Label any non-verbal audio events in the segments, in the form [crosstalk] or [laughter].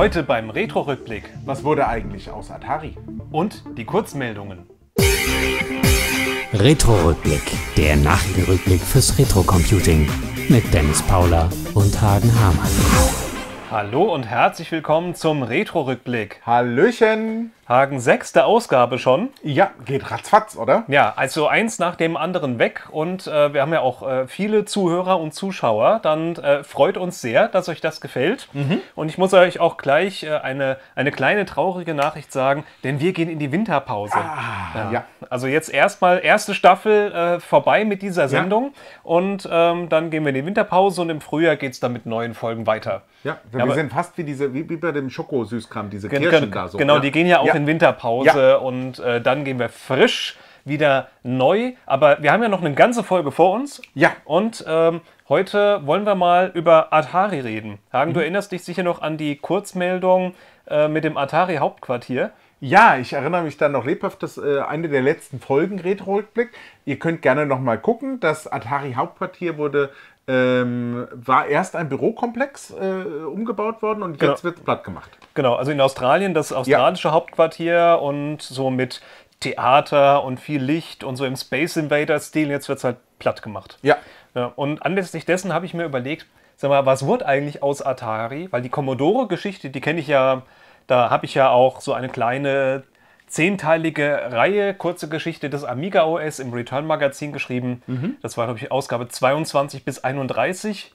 Heute beim Retro-Rückblick. Was wurde eigentlich aus Atari? Und die Kurzmeldungen. Retro-Rückblick, der Nachrichtenrückblick fürs Retro-Computing mit Dennis Paula und Hagen Hamann. Hallo und herzlich willkommen zum Retro-Rückblick. Hallöchen! Hagen, sechste Ausgabe schon. Ja, geht ratzfatz, oder? Ja, also eins nach dem anderen weg. Und äh, wir haben ja auch äh, viele Zuhörer und Zuschauer. Dann äh, freut uns sehr, dass euch das gefällt. Mhm. Und ich muss euch auch gleich äh, eine, eine kleine traurige Nachricht sagen, denn wir gehen in die Winterpause. Ah, ja. ja. Also jetzt erstmal erste Staffel äh, vorbei mit dieser Sendung. Ja. Und ähm, dann gehen wir in die Winterpause und im Frühjahr geht es dann mit neuen Folgen weiter. Ja, wir ja, sind fast wie diese, wie, wie bei dem Schokosüßkram, diese Kirschen da so. Genau, die gehen ja auch in in Winterpause ja. und äh, dann gehen wir frisch wieder neu. Aber wir haben ja noch eine ganze Folge vor uns. Ja. Und ähm, heute wollen wir mal über Atari reden. Hagen, mhm. du erinnerst dich sicher noch an die Kurzmeldung äh, mit dem Atari-Hauptquartier. Ja, ich erinnere mich dann noch lebhaft, dass äh, eine der letzten Folgen Retro-Rückblick. Ihr könnt gerne nochmal gucken. Das Atari Hauptquartier wurde ähm, war erst ein Bürokomplex äh, umgebaut worden und jetzt genau. wird platt gemacht. Genau, also in Australien das australische ja. Hauptquartier und so mit Theater und viel Licht und so im Space Invader-Stil, jetzt wird es halt platt gemacht. Ja. ja. Und anlässlich dessen habe ich mir überlegt, sag mal, was wurde eigentlich aus Atari? Weil die Commodore-Geschichte, die kenne ich ja, da habe ich ja auch so eine kleine zehnteilige Reihe, kurze Geschichte des Amiga OS im Return Magazin geschrieben. Mhm. Das war, glaube ich, Ausgabe 22 bis 31.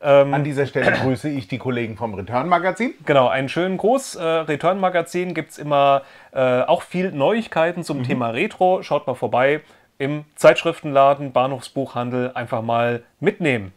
Ähm, ähm, An dieser Stelle [clears throat] grüße ich die Kollegen vom Return Magazin. Genau, einen schönen Gruß. Äh, Return Magazin gibt es immer äh, auch viel Neuigkeiten zum mhm. Thema Retro. Schaut mal vorbei im Zeitschriftenladen, Bahnhofsbuchhandel. Einfach mal mitnehmen.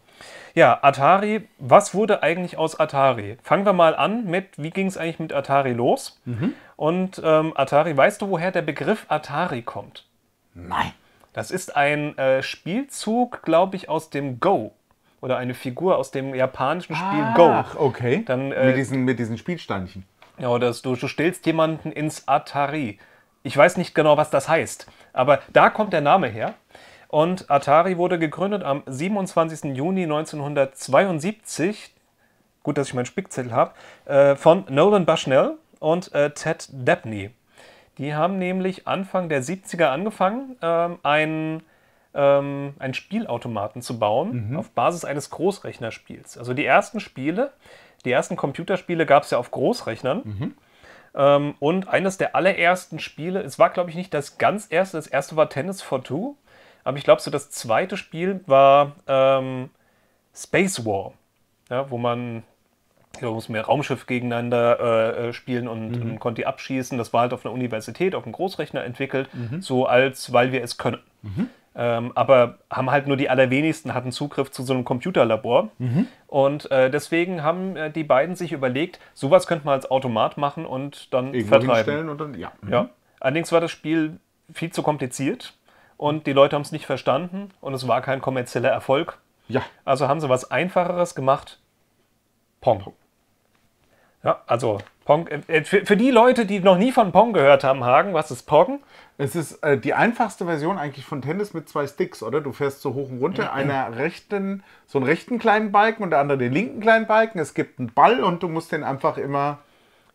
Ja, Atari, was wurde eigentlich aus Atari? Fangen wir mal an mit, wie ging es eigentlich mit Atari los? Mhm. Und ähm, Atari, weißt du, woher der Begriff Atari kommt? Nein. Das ist ein äh, Spielzug, glaube ich, aus dem Go. Oder eine Figur aus dem japanischen Spiel Ach, Go. Ach, okay. Dann, äh, mit, diesen, mit diesen Spielsteinchen. Ja, oder du, du stellst jemanden ins Atari. Ich weiß nicht genau, was das heißt, aber da kommt der Name her. Und Atari wurde gegründet am 27. Juni 1972, gut, dass ich meinen Spickzettel habe, äh, von Nolan Bushnell und äh, Ted Debney. Die haben nämlich Anfang der 70er angefangen, ähm, ein, ähm, einen Spielautomaten zu bauen mhm. auf Basis eines Großrechnerspiels. Also die ersten Spiele, die ersten Computerspiele gab es ja auf Großrechnern. Mhm. Ähm, und eines der allerersten Spiele, es war glaube ich nicht das ganz erste, das erste war Tennis for Two. Aber ich glaube, so das zweite Spiel war ähm, Space War, ja, wo man da muss mehr Raumschiff gegeneinander äh, äh spielen und, mhm. und, konnte die abschießen. Das war halt auf einer Universität, auf einem Großrechner entwickelt, mhm. so als weil wir es können. Mhm. Ähm, aber haben halt nur die allerwenigsten hatten Zugriff zu so einem Computerlabor. Mhm. Und äh, deswegen haben äh, die beiden sich überlegt, sowas könnte man als Automat machen und dann Irgendwo vertreiben. Dann, ja. Mhm. ja. Allerdings war das Spiel viel zu kompliziert und die Leute haben es nicht verstanden und es war kein kommerzieller Erfolg. Ja. Also haben sie was Einfacheres gemacht. Pong. Ja, also Pong. Äh, äh, für, für, die Leute, die noch nie von Pong gehört haben, Hagen, was ist Pong? Es ist äh, die einfachste Version eigentlich von Tennis mit zwei Sticks, oder? Du fährst so hoch und runter, mhm. einer rechten, so einen rechten kleinen Balken und der andere den linken kleinen Balken. Es gibt einen Ball und du musst den einfach immer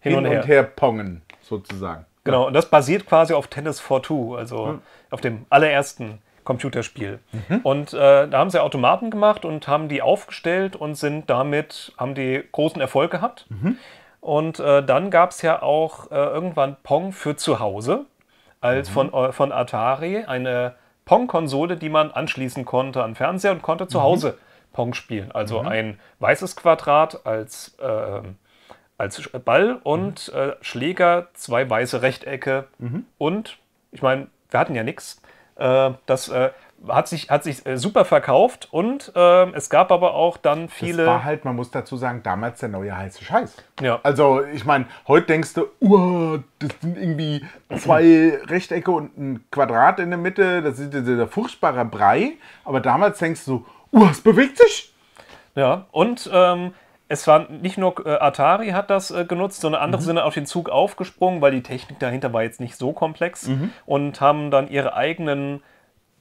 hin, hin und, her. und her pongen, sozusagen. Genau, und das basiert quasi auf Tennis for Two, also mhm. auf dem allerersten Computerspiel. Mhm. Und äh, da haben sie Automaten gemacht und haben die aufgestellt und sind damit, haben die großen Erfolg gehabt. Mhm. Und äh, dann gab es ja auch äh, irgendwann Pong für zu Hause, als mhm. von, äh, von Atari, eine Pong-Konsole, die man anschließen konnte an Fernseher und konnte zu mhm. Hause Pong spielen. Also mhm. ein weißes Quadrat als äh, als Ball und mhm. äh, Schläger, zwei weiße Rechtecke mhm. und ich meine, wir hatten ja nichts. Äh, das äh, hat sich, hat sich äh, super verkauft und äh, es gab aber auch dann viele. Das war halt, man muss dazu sagen, damals der neue heiße Scheiß. Ja. Also ich meine, heute denkst du, uh, das sind irgendwie zwei [laughs] Rechtecke und ein Quadrat in der Mitte, das ist dieser furchtbare Brei. Aber damals denkst du, uh, es bewegt sich. Ja, und ähm, es war nicht nur äh, Atari hat das äh, genutzt, sondern andere mhm. sind auf den Zug aufgesprungen, weil die Technik dahinter war jetzt nicht so komplex mhm. und haben dann ihre eigenen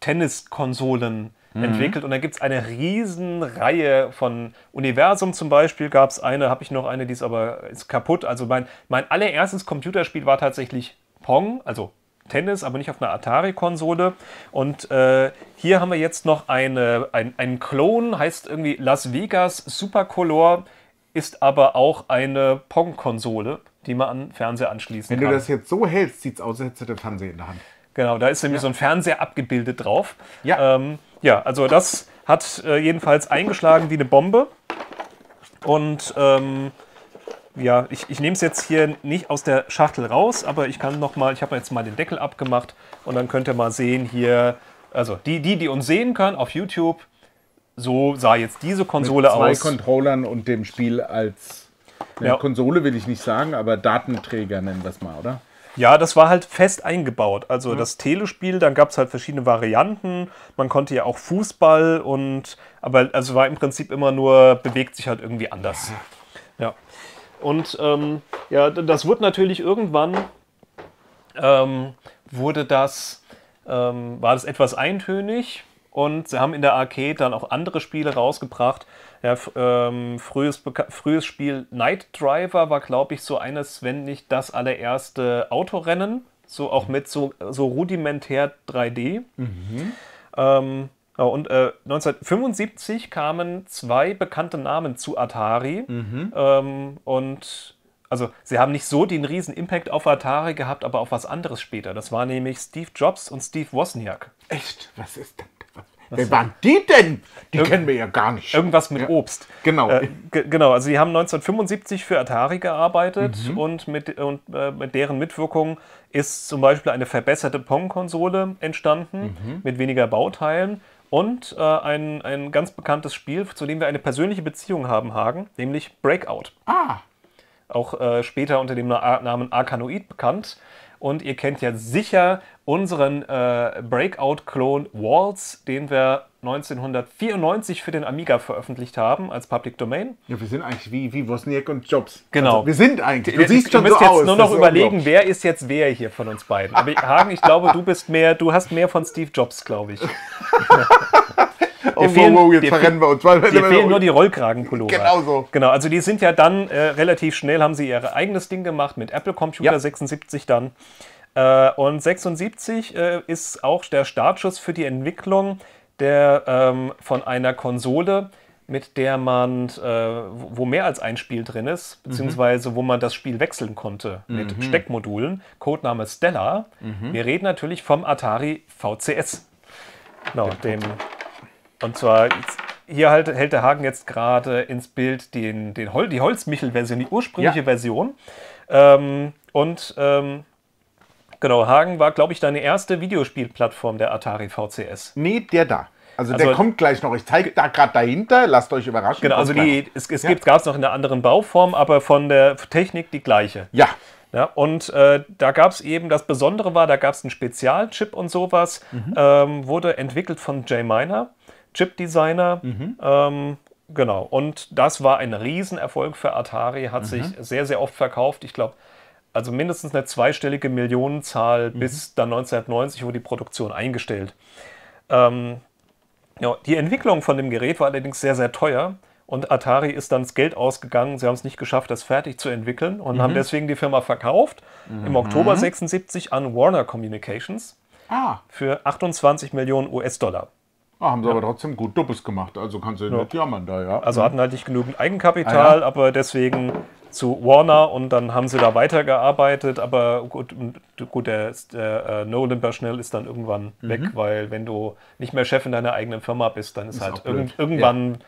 Tenniskonsolen mhm. entwickelt. Und da gibt es eine riesen Reihe von Universum zum Beispiel gab es eine, habe ich noch eine, die ist aber ist kaputt. Also mein, mein allererstes Computerspiel war tatsächlich Pong, also Tennis, aber nicht auf einer Atari-Konsole. Und äh, hier haben wir jetzt noch eine, ein, einen Klon, heißt irgendwie Las Vegas Supercolor ist aber auch eine Pong-Konsole, die man an Fernseher anschließen Wenn kann. Wenn du das jetzt so hältst, sieht es aus, als hättest du den Fernseher in der Hand. Genau, da ist nämlich ja. so ein Fernseher abgebildet drauf. Ja. Ähm, ja, also das hat äh, jedenfalls eingeschlagen wie eine Bombe. Und ähm, ja, ich, ich nehme es jetzt hier nicht aus der Schachtel raus, aber ich kann noch mal, ich habe jetzt mal den Deckel abgemacht und dann könnt ihr mal sehen hier, also die, die, die uns sehen können auf YouTube, so sah jetzt diese Konsole aus. mit zwei aus. Controllern und dem Spiel als ja. Konsole will ich nicht sagen, aber Datenträger nennen wir es mal, oder? Ja, das war halt fest eingebaut. Also mhm. das Telespiel, dann gab es halt verschiedene Varianten. Man konnte ja auch Fußball und aber also war im Prinzip immer nur, bewegt sich halt irgendwie anders. Ja. Und ähm, ja, das wurde natürlich irgendwann ähm, wurde das, ähm, war das etwas eintönig und sie haben in der Arcade dann auch andere Spiele rausgebracht. Ja, ähm, frühes, frühes Spiel Night Driver war, glaube ich, so eines, wenn nicht das allererste Autorennen. So auch mit so, so rudimentär 3D. Mhm. Ähm, ja, und äh, 1975 kamen zwei bekannte Namen zu Atari. Mhm. Ähm, und also sie haben nicht so den riesen Impact auf Atari gehabt, aber auf was anderes später. Das war nämlich Steve Jobs und Steve Wozniak. Echt? Was ist denn Wer waren die denn? Die Irr kennen wir ja gar nicht. Irgendwas mit ja. Obst. Genau. Äh, genau, also die haben 1975 für Atari gearbeitet mhm. und, mit, und äh, mit deren Mitwirkung ist zum Beispiel eine verbesserte Pong-Konsole entstanden mhm. mit weniger Bauteilen und äh, ein, ein ganz bekanntes Spiel, zu dem wir eine persönliche Beziehung haben, Hagen, nämlich Breakout. Ah. Auch äh, später unter dem Namen Arkanoid bekannt. Und ihr kennt ja sicher unseren äh, Breakout-Klon Waltz, den wir 1994 für den Amiga veröffentlicht haben als Public Domain. Ja, wir sind eigentlich wie, wie Wozniak und Jobs. Genau. Also, wir sind eigentlich. Du, du siehst schon du musst so jetzt aus, nur noch überlegen, wer ist jetzt wer hier von uns beiden. Aber Hagen, ich glaube, du bist mehr, du hast mehr von Steve Jobs, glaube ich. [laughs] Oh, fehlen, wow, wow, jetzt verrennen wir uns. Dir fehlen nur die Rollkragenpullover. Genau so. Genau, also die sind ja dann äh, relativ schnell, haben sie ihr eigenes Ding gemacht mit Apple Computer ja. 76 dann. Äh, und 76 äh, ist auch der Startschuss für die Entwicklung der, ähm, von einer Konsole, mit der man, äh, wo mehr als ein Spiel drin ist, mhm. beziehungsweise mhm. wo man das Spiel wechseln konnte mit mhm. Steckmodulen, Codename Stella. Mhm. Wir reden natürlich vom Atari VCS. Genau, dem und zwar, hier halt, hält der Hagen jetzt gerade ins Bild den, den Hol die Holzmichel-Version, die ursprüngliche ja. Version. Ähm, und ähm, genau, Hagen war, glaube ich, deine erste Videospielplattform der Atari VCS. Nee, der da. Also, also der kommt gleich noch. Ich zeige da gerade dahinter. Lasst euch überraschen. Genau, also die, es, es ja. gab es noch in einer anderen Bauform, aber von der Technik die gleiche. Ja. Ja, und äh, da gab es eben, das Besondere war, da gab es einen Spezialchip und sowas, mhm. ähm, wurde entwickelt von Jay Miner. Chip-Designer. Mhm. Ähm, genau. Und das war ein Riesenerfolg für Atari, hat mhm. sich sehr, sehr oft verkauft. Ich glaube, also mindestens eine zweistellige Millionenzahl mhm. bis dann 1990 wurde die Produktion eingestellt. Ähm, ja, die Entwicklung von dem Gerät war allerdings sehr, sehr teuer. Und Atari ist dann das Geld ausgegangen. Sie haben es nicht geschafft, das fertig zu entwickeln und mhm. haben deswegen die Firma verkauft. Mhm. Im Oktober 76 an Warner Communications ah. für 28 Millionen US-Dollar. Ah, haben sie ja. aber trotzdem gut Doppes gemacht, also kannst du ja. nicht jammern da, ja. Also hatten halt nicht genügend Eigenkapital, ah, ja. aber deswegen zu Warner und dann haben sie da weitergearbeitet, aber gut, gut der, der äh, Nolan Bushnell ist dann irgendwann mhm. weg, weil wenn du nicht mehr Chef in deiner eigenen Firma bist, dann ist, ist halt irg irgendwann,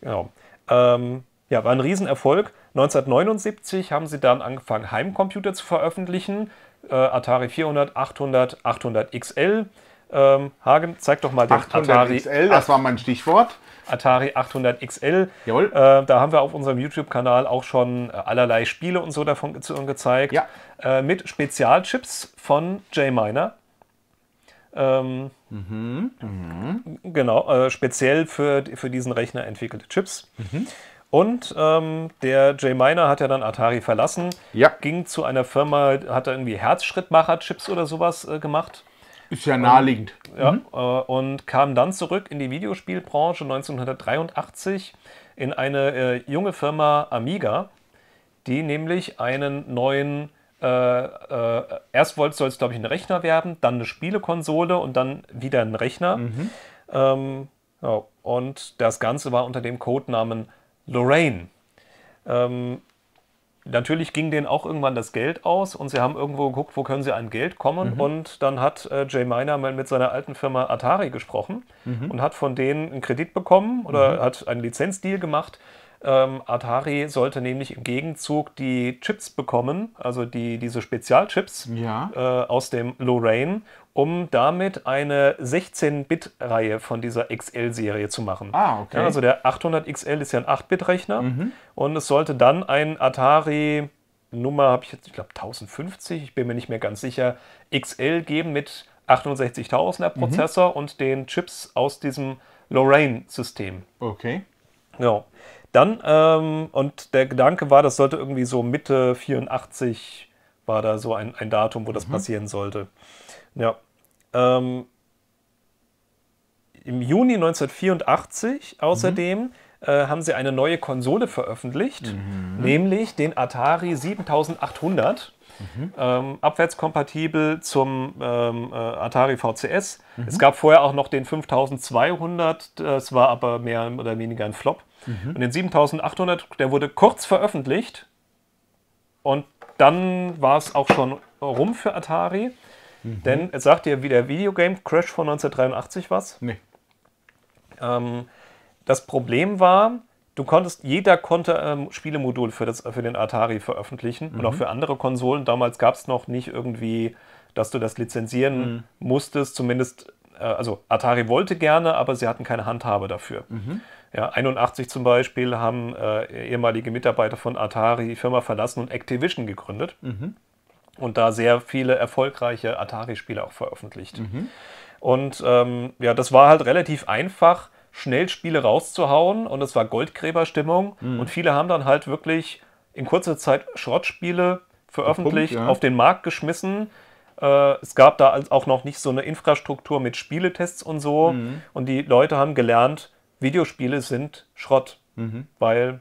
genau. Ähm, ja, war ein Riesenerfolg. 1979 haben sie dann angefangen, Heimcomputer zu veröffentlichen. Äh, Atari 400, 800, 800 XL. Ähm, Hagen, zeig doch mal den 800 Atari. XL, das war mein Stichwort. Atari 800 XL. Jawohl. Äh, da haben wir auf unserem YouTube-Kanal auch schon äh, allerlei Spiele und so davon ge gezeigt. Ja. Äh, mit Spezialchips von J Miner. Ähm, mhm. Mhm. Genau, äh, speziell für, für diesen Rechner entwickelte Chips. Mhm. Und ähm, der J Miner hat ja dann Atari verlassen, ja. ging zu einer Firma, hat da irgendwie Herzschrittmacher-Chips oder sowas äh, gemacht. Ist ja naheliegend. Ja, mhm. Äh, und kam dann zurück in die Videospielbranche 1983 in eine äh, junge Firma Amiga, die nämlich einen neuen äh, äh, erst wollte es, glaube ich, einen Rechner werben, dann eine Spielekonsole und dann wieder einen Rechner. Mhm. Ähm, ja, und das Ganze war unter dem Codenamen Lorraine. Ähm, natürlich ging denen auch irgendwann das Geld aus und sie haben irgendwo geguckt, wo können sie an Geld kommen. Mhm. Und dann hat äh, Jay Miner mal mit seiner alten Firma Atari gesprochen mhm. und hat von denen einen Kredit bekommen oder mhm. hat einen Lizenzdeal gemacht ähm, Atari sollte nämlich im Gegenzug die Chips bekommen, also die, diese Spezialchips ja. äh, aus dem Lorraine, um damit eine 16-Bit-Reihe von dieser XL-Serie zu machen. Ah, okay. Ja, also der 800XL ist ja ein 8-Bit-Rechner mhm. und es sollte dann ein Atari Nummer, habe ich jetzt, ich glaube 1050, ich bin mir nicht mehr ganz sicher, XL geben mit 68000er mhm. Prozessor mhm. und den Chips aus diesem Lorraine-System. Okay. Ja. Dann, ähm, und der Gedanke war, das sollte irgendwie so Mitte 84 war da so ein, ein Datum, wo das mhm. passieren sollte. Ja. Ähm, Im Juni 1984 außerdem mhm. äh, haben sie eine neue Konsole veröffentlicht, mhm. nämlich den Atari 7800. Mhm. Ähm, abwärtskompatibel zum ähm, äh, Atari VCS. Mhm. Es gab vorher auch noch den 5200, das war aber mehr oder weniger ein Flop. Mhm. Und den 7800, der wurde kurz veröffentlicht und dann war es auch schon rum für Atari. Mhm. Denn es sagt ja, wie der Videogame Crash von 1983 was? Nee. Ähm, das Problem war, du konntest, jeder konnte ähm, Spielemodul für, das, für den Atari veröffentlichen mhm. und auch mhm. für andere Konsolen. Damals gab es noch nicht irgendwie, dass du das lizenzieren mhm. musstest, zumindest, äh, also Atari wollte gerne, aber sie hatten keine Handhabe dafür. Mhm. Ja, 81 zum Beispiel haben äh, ehemalige Mitarbeiter von Atari die Firma verlassen und Activision gegründet mhm. und da sehr viele erfolgreiche Atari-Spiele auch veröffentlicht. Mhm. Und ähm, ja, das war halt relativ einfach schnell Spiele rauszuhauen und es war Goldgräberstimmung mhm. und viele haben dann halt wirklich in kurzer Zeit Schrottspiele veröffentlicht, Punkt, ja. auf den Markt geschmissen. Äh, es gab da auch noch nicht so eine Infrastruktur mit Spieletests und so mhm. und die Leute haben gelernt, Videospiele sind Schrott, mhm. weil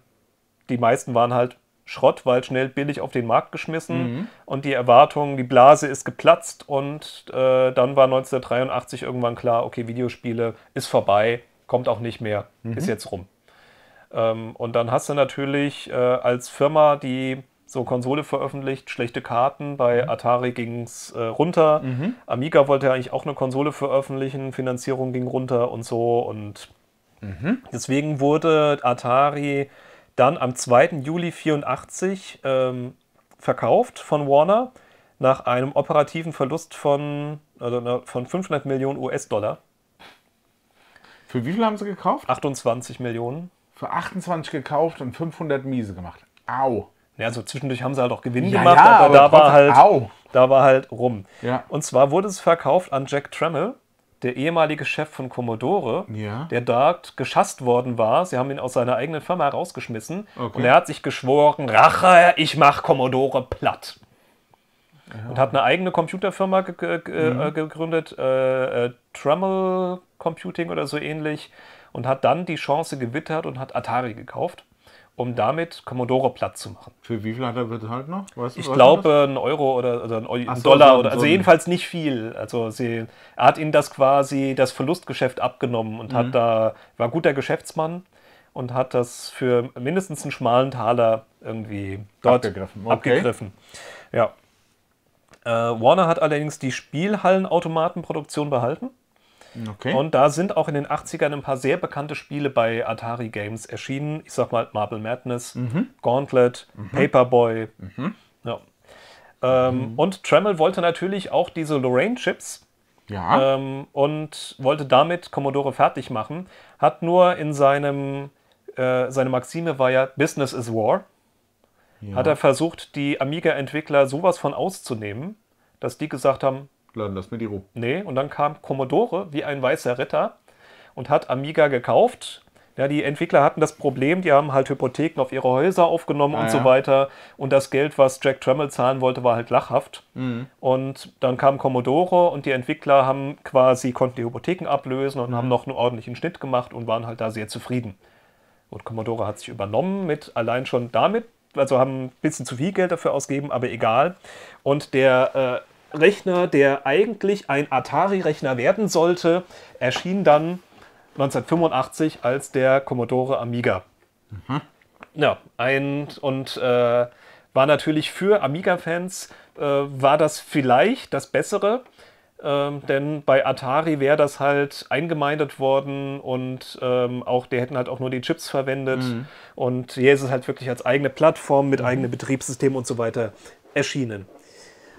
die meisten waren halt Schrott, weil schnell billig auf den Markt geschmissen mhm. und die Erwartung, die Blase ist geplatzt und äh, dann war 1983 irgendwann klar, okay, Videospiele ist vorbei, kommt auch nicht mehr, mhm. ist jetzt rum. Ähm, und dann hast du natürlich äh, als Firma, die so Konsole veröffentlicht, schlechte Karten. Bei mhm. Atari ging es äh, runter. Mhm. Amiga wollte ja eigentlich auch eine Konsole veröffentlichen, Finanzierung ging runter und so. Und mhm. deswegen wurde Atari dann am 2. Juli 84 ähm, verkauft von Warner nach einem operativen Verlust von, also von 500 Millionen US-Dollar. Für wie viel haben sie gekauft? 28 Millionen. Für 28 gekauft und 500 miese gemacht. Au. Ja, also zwischendurch haben sie halt auch Gewinn ja, gemacht, ja, aber, aber, da war halt da war halt rum. Ja. Und zwar wurde es verkauft an Jack Tremmel, der ehemalige Chef von Commodore, ja. der dort geschasst worden war. Sie haben ihn aus seiner eigenen Firma rausgeschmissen okay. und er hat sich geschworen, Rache, ich mach Commodore platt ja. und hat eine eigene Computerfirma ge ge äh, mhm. Äh, gegründet, äh, äh, Tremel Computing oder so ähnlich, und hat dann die Chance gewittert und hat Atari gekauft um damit Commodore platt zu machen. Für wie viel hat er bezahlt noch? Weißt ich glaube, ein Euro oder, oder ein so, Dollar. oder, also jedenfalls nicht viel. Also sie, er hat ihnen das quasi, das Verlustgeschäft abgenommen und mhm. hat da, war guter Geschäftsmann und hat das für mindestens einen schmalen Taler irgendwie dort abgegriffen. Okay. abgegriffen. Ja. Äh, Warner hat allerdings die Spielhallenautomatenproduktion behalten. Okay. Und da sind auch in den 80ern ein paar sehr bekannte Spiele bei Atari Games erschienen. Ich sag mal Marble Madness, mhm. Gauntlet, mhm. Paperboy. Mhm. Ja. Ähm, mhm. und Tremel wollte natürlich auch diese Lorraine-Chips. Ja. Ähm, und wollte damit Commodore fertig machen. Hat nur in seinem, äh, seine Maxime war ja Business is War ja. hat er versucht, die Amiga-Entwickler sowas von auszunehmen, dass die gesagt haben, Laden, lass mir die Ruhe. Nee, und dann kam Commodore wie ein weißer Ritter und hat Amiga gekauft. Ja, die Entwickler hatten das Problem, die haben halt Hypotheken auf ihre Häuser aufgenommen ah, und ja. so weiter. Und das Geld, was Jack Tremmel zahlen wollte, war halt lachhaft. Mhm. Und dann kam Commodore und die Entwickler haben quasi, konnten die Hypotheken ablösen und mhm. haben noch einen ordentlichen Schnitt gemacht und waren halt da sehr zufrieden. Und Commodore hat sich übernommen mit allein schon damit, also haben ein bisschen zu viel Geld dafür ausgegeben, aber egal. Und der äh, Rechner, der eigentlich ein Atari-Rechner werden sollte, erschien dann 1985 als der Commodore Amiga. Mhm. Ja, ein und äh, war natürlich für Amiga-Fans äh, war das vielleicht das Bessere, ähm, denn bei Atari wäre das halt eingemeindet worden und ähm, auch die hätten halt auch nur die Chips verwendet. Mhm. Und hier ist es halt wirklich als eigene Plattform mit mhm. eigenem Betriebssystem und so weiter erschienen.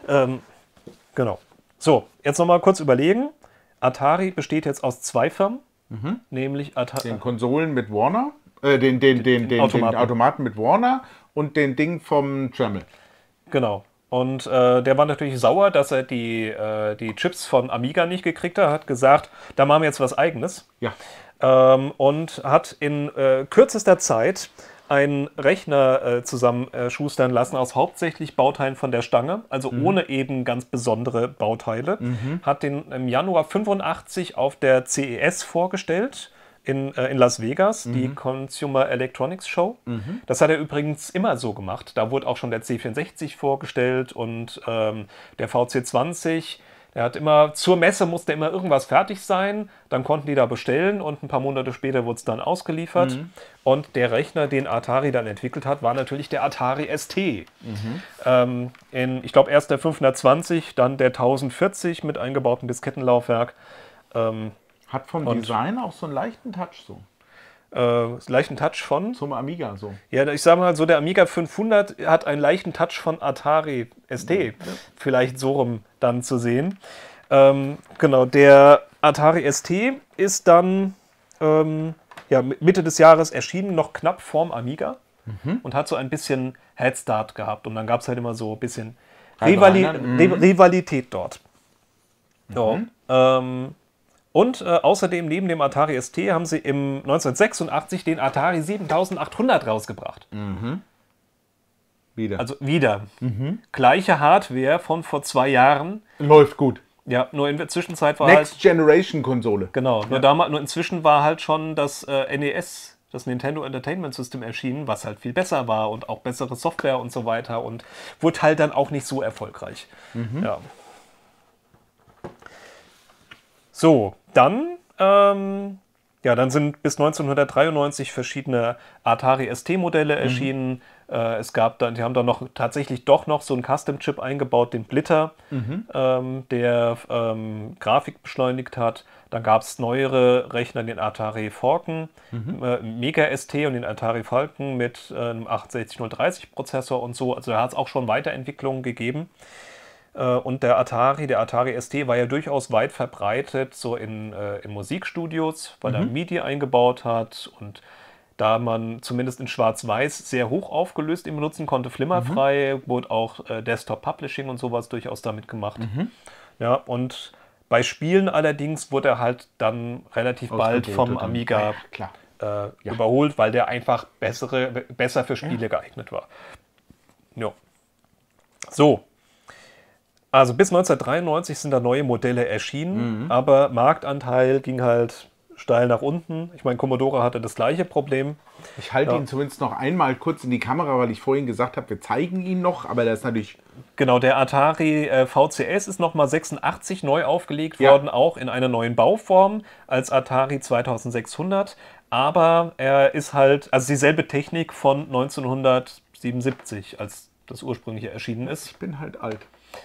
Ähm, genau. So, jetzt nochmal kurz überlegen. Atari besteht jetzt aus zwei Firmen, mhm. nämlich Atari. Den Konsolen mit Warner, äh, den, den, den, den, Automaten. den Automaten mit Warner und den Ding vom Tremel. Genau. Und äh, der war natürlich sauer, dass er die, äh, die Chips von Amiga nicht gekriegt hat, hat gesagt, da machen wir jetzt was eigenes. Ja. Ähm, und hat in äh, kürzester Zeit einen Rechner äh, zusammenschustern lassen aus hauptsächlich Bauteilen von der Stange, also mhm. ohne eben ganz besondere Bauteile. Mhm. Hat den im Januar 85 auf der CES vorgestellt in, äh, in Las Vegas, mhm. die Consumer Electronics Show. Mhm. Das hat er übrigens immer so gemacht. Da wurde auch schon der C64 vorgestellt und ähm, der VC20. Der hat immer, zur Messe musste immer irgendwas fertig sein, dann konnten die da bestellen und ein paar Monate später wurde es dann ausgeliefert. Mhm. Und der Rechner, den Atari dann entwickelt hat, war natürlich der Atari ST. Mhm. Ähm, in, ich glaube, erst der 520, dann der 1040 mit eingebautem Diskettenlaufwerk. Ähm, hat vom und Design auch so einen leichten Touch so. Äh, leichten Touch von? Zum Amiga so. Ja, ich sage mal so, der Amiga 500 hat einen leichten Touch von Atari ST. Ja. Vielleicht so rum dann zu sehen. Ähm, genau, der Atari ST ist dann ähm, ja, Mitte des Jahres erschienen, noch knapp vorm Amiga. Mhm. Und hat so ein bisschen Head Start gehabt. Und dann gab es halt immer so ein bisschen Rivali mhm. Rivalität dort. Mhm. ähm, und äh, außerdem neben dem Atari ST haben sie im 1986 den Atari 7800 rausgebracht. Mhm. Wieder. Also wieder. Mhm. Gleiche Hardware von vor zwei Jahren. Läuft gut. Ja, nur in der Zwischenzeit war Next halt, Generation Konsole. Genau, nur, ja. damals, nur inzwischen war halt schon das äh, NES, das Nintendo Entertainment System erschienen, was halt viel besser war und auch bessere Software und so weiter und wurde halt dann auch nicht so erfolgreich. Mhm. Ja. So, dann, ähm, ja, dann sind bis 1993 verschiedene Atari ST-Modelle mhm. erschienen. Mhm. Äh, es gab dann, die haben dann noch tatsächlich doch noch so einen Custom-Chip eingebaut, den Blitter, mhm. ähm, der ähm, Grafik beschleunigt hat. Dann gab es neuere Rechner, den Atari Falcon, mhm. äh, Mega ST und den Atari Falcon mit äh, einem 68030 Prozessor und so. Also da hat es auch schon Weiterentwicklungen gegeben. Äh, und der Atari, der Atari ST war ja durchaus weit verbreitet, so in, äh, in Musikstudios, weil mhm. er MIDI eingebaut hat und da man zumindest in Schwarz-Weiß sehr hoch aufgelöst ihn benutzen konnte, flimmerfrei, mhm. wurde auch äh, Desktop-Publishing und sowas durchaus damit gemacht. Mhm. Ja, und bei Spielen allerdings wurde er halt dann relativ bald vom Amiga ja, äh, ja. überholt, weil der einfach bessere, besser für Spiele ja. geeignet war. Ja. So, also bis 1993 sind da neue Modelle erschienen, mhm. aber Marktanteil ging halt steil nach unten. Ich meine, Commodore hatte das gleiche Problem. Ich halte ja. ihn zumindest noch einmal kurz in die Kamera, weil ich vorhin gesagt habe, wir zeigen ihn noch, aber der ist natürlich... Genau, der Atari äh, VCS ist nochmal 86 neu aufgelegt ja. worden, auch in einer neuen Bauform als Atari 2600. Aber er ist halt, also dieselbe Technik von 1977, als das ursprüngliche erschienen ist. Ich bin halt alt.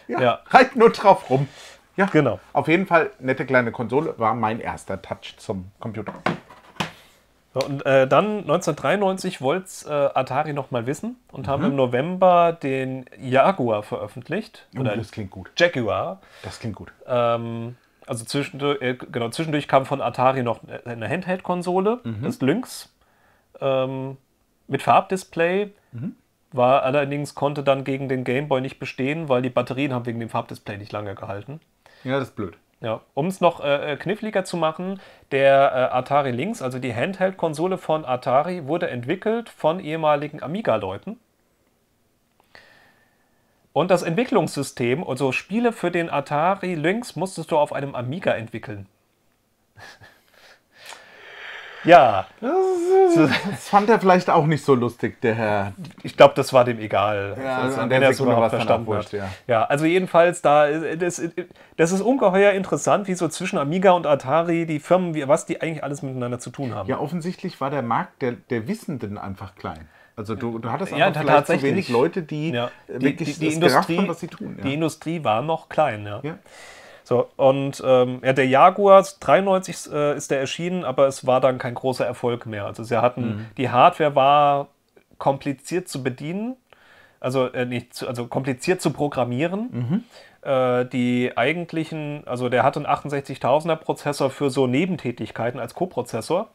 Ja, ja. Reicht halt nur drauf rum. Ja, genau. Auf jeden Fall, nette kleine Konsole war mein erster Touch zum Computer. und äh, dann 1993 wollte äh, Atari nochmal wissen und mhm. haben im November den Jaguar veröffentlicht. Uh, Oder das klingt gut. Jaguar. Das klingt gut. Ähm, also zwischendurch, äh, genau, zwischendurch kam von Atari noch eine Handheld-Konsole, mhm. das Lynx, ähm, mit Farbdisplay. Mhm war allerdings, konnte dann gegen den Game Boy nicht bestehen, weil die Batterien haben wegen dem Farbdisplay nicht lange gehalten. Ja, das ist blöd. Ja, um es noch äh, äh, kniffliger zu machen, der äh, Atari Lynx, also die Handheld-Konsole von Atari, wurde entwickelt von ehemaligen Amiga-Leuten. Und das Entwicklungssystem, also Spiele für den Atari Lynx, musstest du auf einem Amiga entwickeln. [laughs] Ja. Das, [laughs] das fand er vielleicht auch nicht so lustig, der Herr. Ich glaube, das war dem egal. Ja, also an der er so überhaupt verstanden wurscht, ja. ja. also jedenfalls, da, das, das ist ungeheuer interessant, wie so zwischen Amiga und Atari die Firmen, was die eigentlich alles miteinander zu tun haben. Ja, offensichtlich war der Markt der, der Wissenden einfach klein. Also du, du hattest ja, vielleicht zu wenig Leute, die ja. wirklich die, die, die Industrie, haben, was sie tun. Ja. Die Industrie war noch klein, ja. ja. So, und ähm, ja, der Jaguar 93 äh, ist der erschienen, aber es war dann kein großer Erfolg mehr. Also sie hatten, mhm. die Hardware war kompliziert zu bedienen, also äh, nicht zu, also kompliziert zu programmieren. Mhm. Äh, die eigentlichen, also der hatte einen 68.000er Prozessor für so Nebentätigkeiten als Coprozessor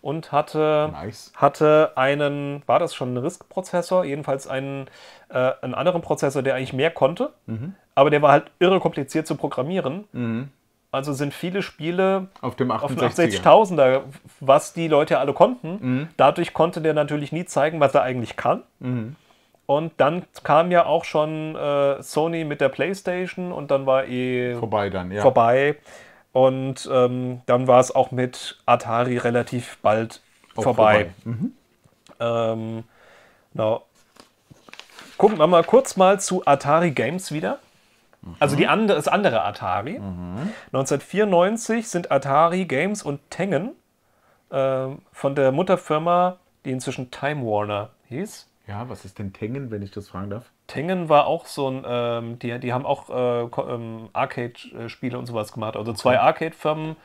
und hatte, nice. hatte einen, war das schon ein RISC-Prozessor, jedenfalls einen, äh, einen anderen Prozessor, der eigentlich mehr konnte, mhm aber der war halt irre kompliziert zu programmieren. Mhm. Also sind viele Spiele auf dem 68.000er, was die Leute alle konnten. Mhm. Dadurch konnte der natürlich nie zeigen, was er eigentlich kann. Mhm. Und dann kam ja auch schon äh, Sony mit der PlayStation und dann war eh vorbei dann, ja. Vorbei. Und ähm, dann war es auch mit Atari relativ bald auch vorbei. vorbei. Mhm. Ähm, genau. Gucken wir mal kurz mal zu Atari Games wieder. Also die andere, das andere Atari. Mhm. 1994 sind Atari Games und Tengen äh, von der Mutterfirma, die inzwischen Time Warner hieß. Ja, was ist denn Tengen, wenn ich das fragen darf? Tengen war auch so ein, ähm, die, die haben auch äh, ähm, Arcade-Spiele und sowas gemacht. Also okay. zwei Arcade-Firmen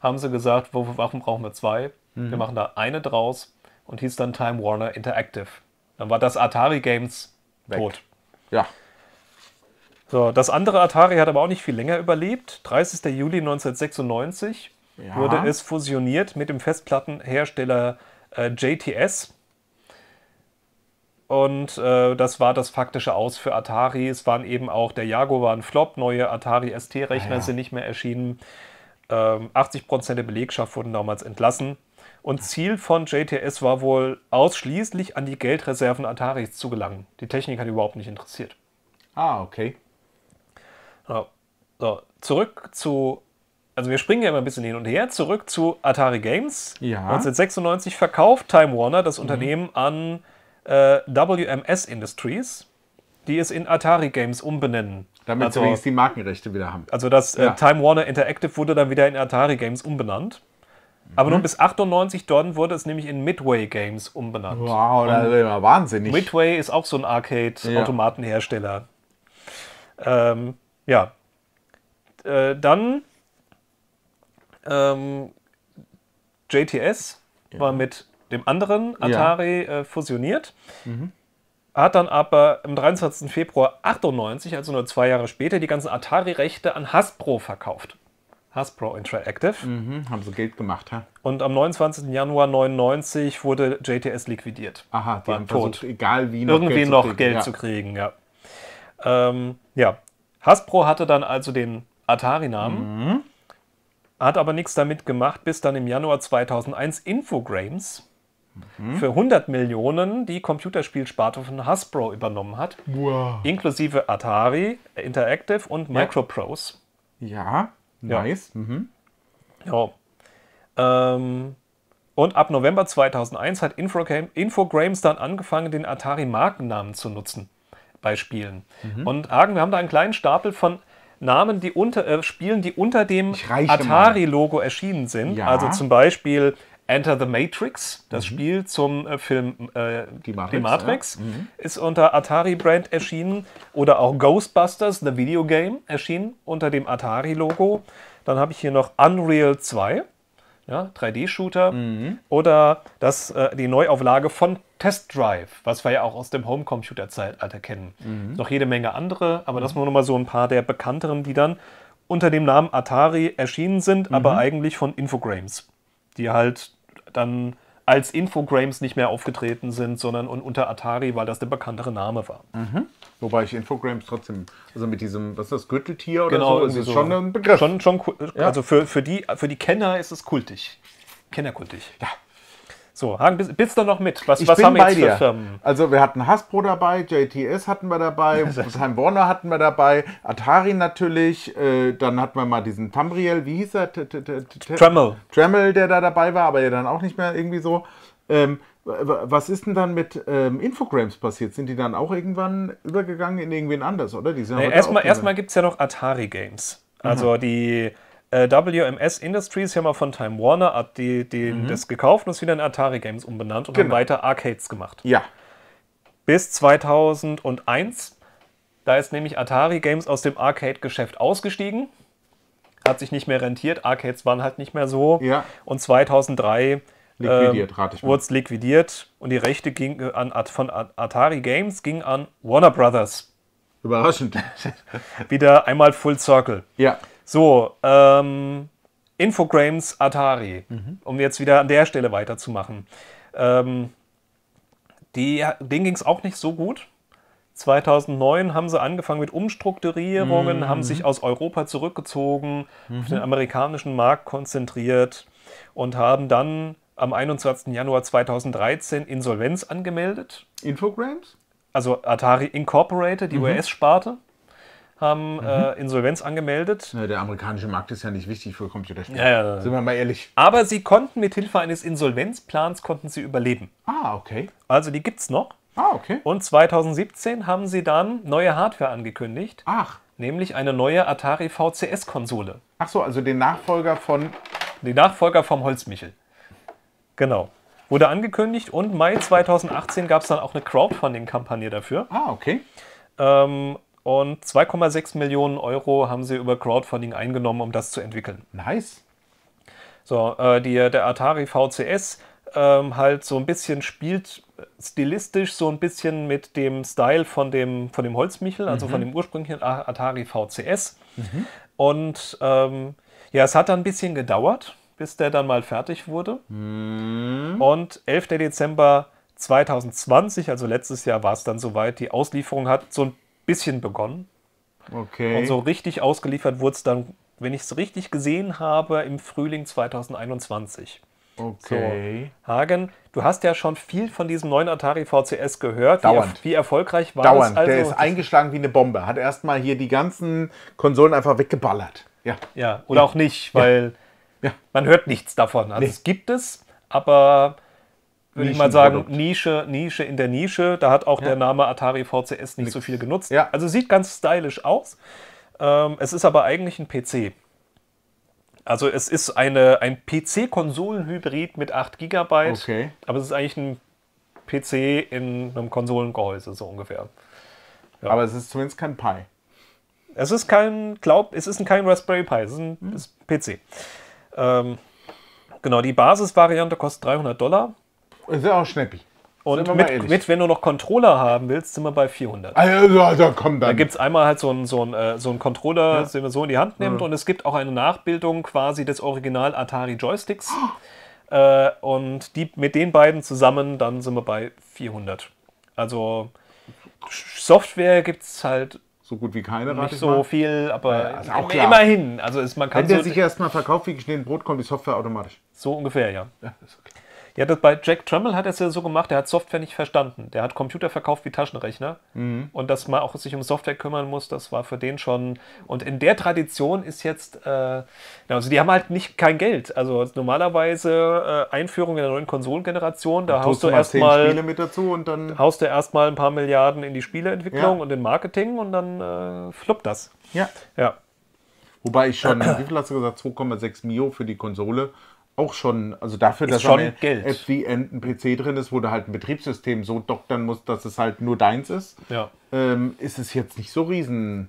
haben sie gesagt, wo, warum brauchen wir zwei? Mhm. Wir machen da eine draus und hieß dann Time Warner Interactive. Dann war das Atari Games Weg. tot. Ja. So, das andere Atari hat aber auch nicht viel länger überlebt. 30. Juli 1996 ja. wurde es fusioniert mit dem Festplattenhersteller äh, JTS. Und äh, das war das faktische Aus für Atari. Es waren eben auch der Jaguar war ein Flop, neue Atari ST-Rechner ah, ja. sind nicht mehr erschienen. Ähm, 80% der Belegschaft wurden damals entlassen. Und Ziel von JTS war wohl ausschließlich an die Geldreserven Ataris zu gelangen. Die Technik hat überhaupt nicht interessiert. Ah, okay. Ja. So, zurück zu. Also wir springen ja immer ein bisschen hin und her. Zurück zu Atari Games. Ja. 1996 verkauft Time Warner das mhm. Unternehmen an äh, WMS Industries, die es in Atari Games umbenennen. Damit also, sie wenigstens die Markenrechte wieder haben. Also das äh, ja. äh, Time Warner Interactive wurde dann wieder in Atari Games umbenannt. Aber mhm. nur bis 98 dort wurde es nämlich in Midway Games umbenannt. Wow, das ist ja wahnsinnig. Midway ist auch so ein Arcade-Automatenhersteller. Ja. Ähm, ja. Äh, dann ähm, JTS ja. war mit dem anderen Atari ja. äh, fusioniert. Mhm. Hat dann aber am 23. Februar 98, also nur zwei Jahre später, die ganzen Atari-Rechte an Hasbro verkauft. Hasbro Interactive. Mhm, haben sie Geld gemacht, ha? Und am 29. Januar 99 wurde JTS liquidiert. Aha, die War haben tot. versucht, egal wie noch irgendwie Geld noch zu Geld ja. zu kriegen, ja. Ähm, ja, Hasbro hatte dann also den Atari-Namen, mhm. hat aber nichts damit gemacht, bis dann im Januar 2001 Infogrames mhm. für 100 Millionen die Computerspielsparte von Hasbro übernommen hat, wow. inklusive Atari, äh, Interactive und ja. Microprose. Ja, nice. Ja. Mhm. ja. Ähm, und ab November 2001 hat Infogrames dann angefangen, den Atari-Markennamen zu nutzen bei Spielen. Mhm. Und Argen, wir haben da einen kleinen Stapel von Namen, die unter äh, Spielen, die unter dem Atari-Logo erschienen sind. Ja. Also zum Beispiel Enter the Matrix, das mhm. Spiel zum äh, Film äh, Die Matrix, Matrix ja. mhm. ist unter Atari Brand erschienen. Oder auch Ghostbusters, The Video Game, erschienen unter dem Atari-Logo. Dann habe ich hier noch Unreal 2 ja, 3D-Shooter mhm. oder das, äh, die Neuauflage von Test Drive, was wir ja auch aus dem Homecomputer-Zeitalter kennen. Mhm. Noch jede Menge andere, aber das nur noch mal so ein paar der bekannteren, die dann unter dem Namen Atari erschienen sind, mhm. aber eigentlich von Infogrames, die halt dann als Infogrames nicht mehr aufgetreten sind, sondern unter Atari, weil das der bekanntere Name war. Mhm. Wobei ich Infogrames trotzdem, also mit diesem, was ist das, Gürteltier oder genau, so, ist es so. schon ein Begriff. Schon, schon, ja. Also für, für, die, für die Kenner ist es kultig. Kennerkultig. Ja. So, Hagen, bist, bist du noch mit? Was, ich was haben wir jetzt dir. für Firmen? Also wir hatten Hasbro dabei, JTS hatten wir dabei, Time [laughs] Warner hatten wir dabei, Atari natürlich, äh, dann hatten wir mal diesen Tamriel, wie hieß er? Tremel. Tremel, der da dabei war, aber ja dann auch nicht mehr irgendwie so. Ähm, was ist denn dann mit ähm, Infogrames passiert? Sind die dann auch irgendwann übergegangen in irgendwen anders, oder? Die erstmal erstmal gibt es ja noch Atari Games. Mhm. Also mhm. die äh, WMS Industries haben ja mal von Time Warner hat die, die mhm. das gekauft und es wieder in Atari Games umbenannt und genau. haben weiter Arcades gemacht. Ja. Bis 2001, da ist nämlich Atari Games aus dem Arcade-Geschäft ausgestiegen. Hat sich nicht mehr rentiert, Arcades waren halt nicht mehr so. Ja. Und 2003 Liquidiert, rate ich mal. Wurde es liquidiert und die Rechte ging an, von Atari Games ging an Warner Brothers. Überraschend. [laughs] Wieder einmal Full Circle. Ja. So, ähm, Infogrames Atari, mhm. um jetzt wieder an der Stelle weiterzumachen. Ähm, die, denen ging es auch nicht so gut. 2009 haben sie angefangen mit Umstrukturierungen, mhm. haben sich aus Europa zurückgezogen, mhm. auf den mhm. amerikanischen Markt konzentriert und haben dann am 21. Januar 2013 Insolvenz angemeldet. Infogrames? Also Atari Incorporated, die mhm. US-Sparte, haben mhm. äh, Insolvenz angemeldet. Ja, der amerikanische Markt ist ja nicht wichtig für Computerspiele. Ja, ja, Sind wir mal ehrlich. Aber sie konnten mit Hilfe eines Insolvenzplans konnten sie überleben. Ah, okay. Also die gibt's noch. Ah, okay. Und 2017 haben sie dann neue Hardware angekündigt. Ach. Nämlich eine neue Atari VCS-Konsole. Ach so, also den Nachfolger von. Den Nachfolger vom Holzmichel. Genau. Wurde angekündigt und Mai 2018 gab es dann auch eine Crowdfunding-Kampagne dafür. Ah, okay. Ähm, und 2,6 Millionen Euro haben sie über Crowdfunding eingenommen, um das zu entwickeln. Nice. So, äh, die, der Atari VCS ähm, halt so ein bisschen spielt äh, stilistisch so ein bisschen mit dem Style von dem, von dem Holzmichel, also mhm. von dem ursprünglichen Atari VCS. Mhm. Und ähm, ja, es hat dann ein bisschen gedauert bis der dann mal fertig wurde. Hm. Und 11. Dezember 2020, also letztes Jahr war es dann soweit, die Auslieferung hat so ein bisschen begonnen. Okay. Und so richtig ausgeliefert wurde es dann, wenn ich es richtig gesehen habe, im Frühling 2021. Okay. So, Hagen, du hast ja schon viel von diesem neuen Atari VCS gehört. Dauernd. Wie, wie erfolgreich war Dauernd. das? Also? Der ist eingeschlagen wie eine Bombe. Hat erstmal hier die ganzen Konsolen einfach weggeballert. Ja. Ja, oder ja. auch nicht, weil ja. Ja. Man hört nichts davon. Also nee. es gibt es, aber würde ich mal sagen, Nische, Nische in der Nische. Da hat auch ja. der Name Atari VCS nicht Nix. so viel genutzt. Ja. Also sieht ganz stylisch aus. Ähm, es ist aber eigentlich ein PC. Also es ist eine, ein PC-Konsolenhybrid mit 8 GB, okay. aber es ist eigentlich ein PC in einem Konsolengehäuse, so ungefähr. Ja. Aber es ist zumindest kein Pi. Es ist kein, glaub, es ist kein Raspberry Pi, es ist ein, hm. ist ein PC. Ähm, genau, die Basisvariante kostet 300 Dollar. Ist ja auch schnäppig. Und mit, mit, wenn du noch Controller haben willst, sind wir bei 400. Also, also komm dann. Da gibt es einmal halt so einen so äh, so einen Controller, ja. den man so in die Hand nimmt. Ja. Und es gibt auch eine Nachbildung quasi des Original Atari Joysticks. Oh. Äh, und die, mit den beiden zusammen, dann sind wir bei 400. Also Software gibt es halt so gut wie keine, Nicht so mal. viel, aber also auch klar. immerhin. Also ist, man kann Wenn der so sich erstmal verkauft wie geschnitten Brot, kommt die Software automatisch. So ungefähr, ja. ja ist okay. Ja, das, bei Jack Tremmel hat er es ja so gemacht, er hat Software nicht verstanden. Der hat Computer verkauft wie Taschenrechner. Mhm. Und dass man auch sich um Software kümmern muss, das war für den schon. Und in der Tradition ist jetzt, äh, also die haben halt nicht kein Geld. Also normalerweise äh, Einführung in der neuen Konsolengeneration, da, haust du erstmal Spiele mit dazu und dann haust du erstmal ein paar Milliarden in die Spieleentwicklung ja. und in Marketing und dann äh, floppt das. Ja. Ja. Wobei ich schon, [clears throat] wie viel hast du gesagt, 2,6 Mio für die Konsole auch schon, also dafür, ist dass schon am Geld. FDN ein PC drin ist, wo du halt ein Betriebssystem so doktern musst, dass es halt nur deins ist, ja. ähm, ist es jetzt nicht so riesen.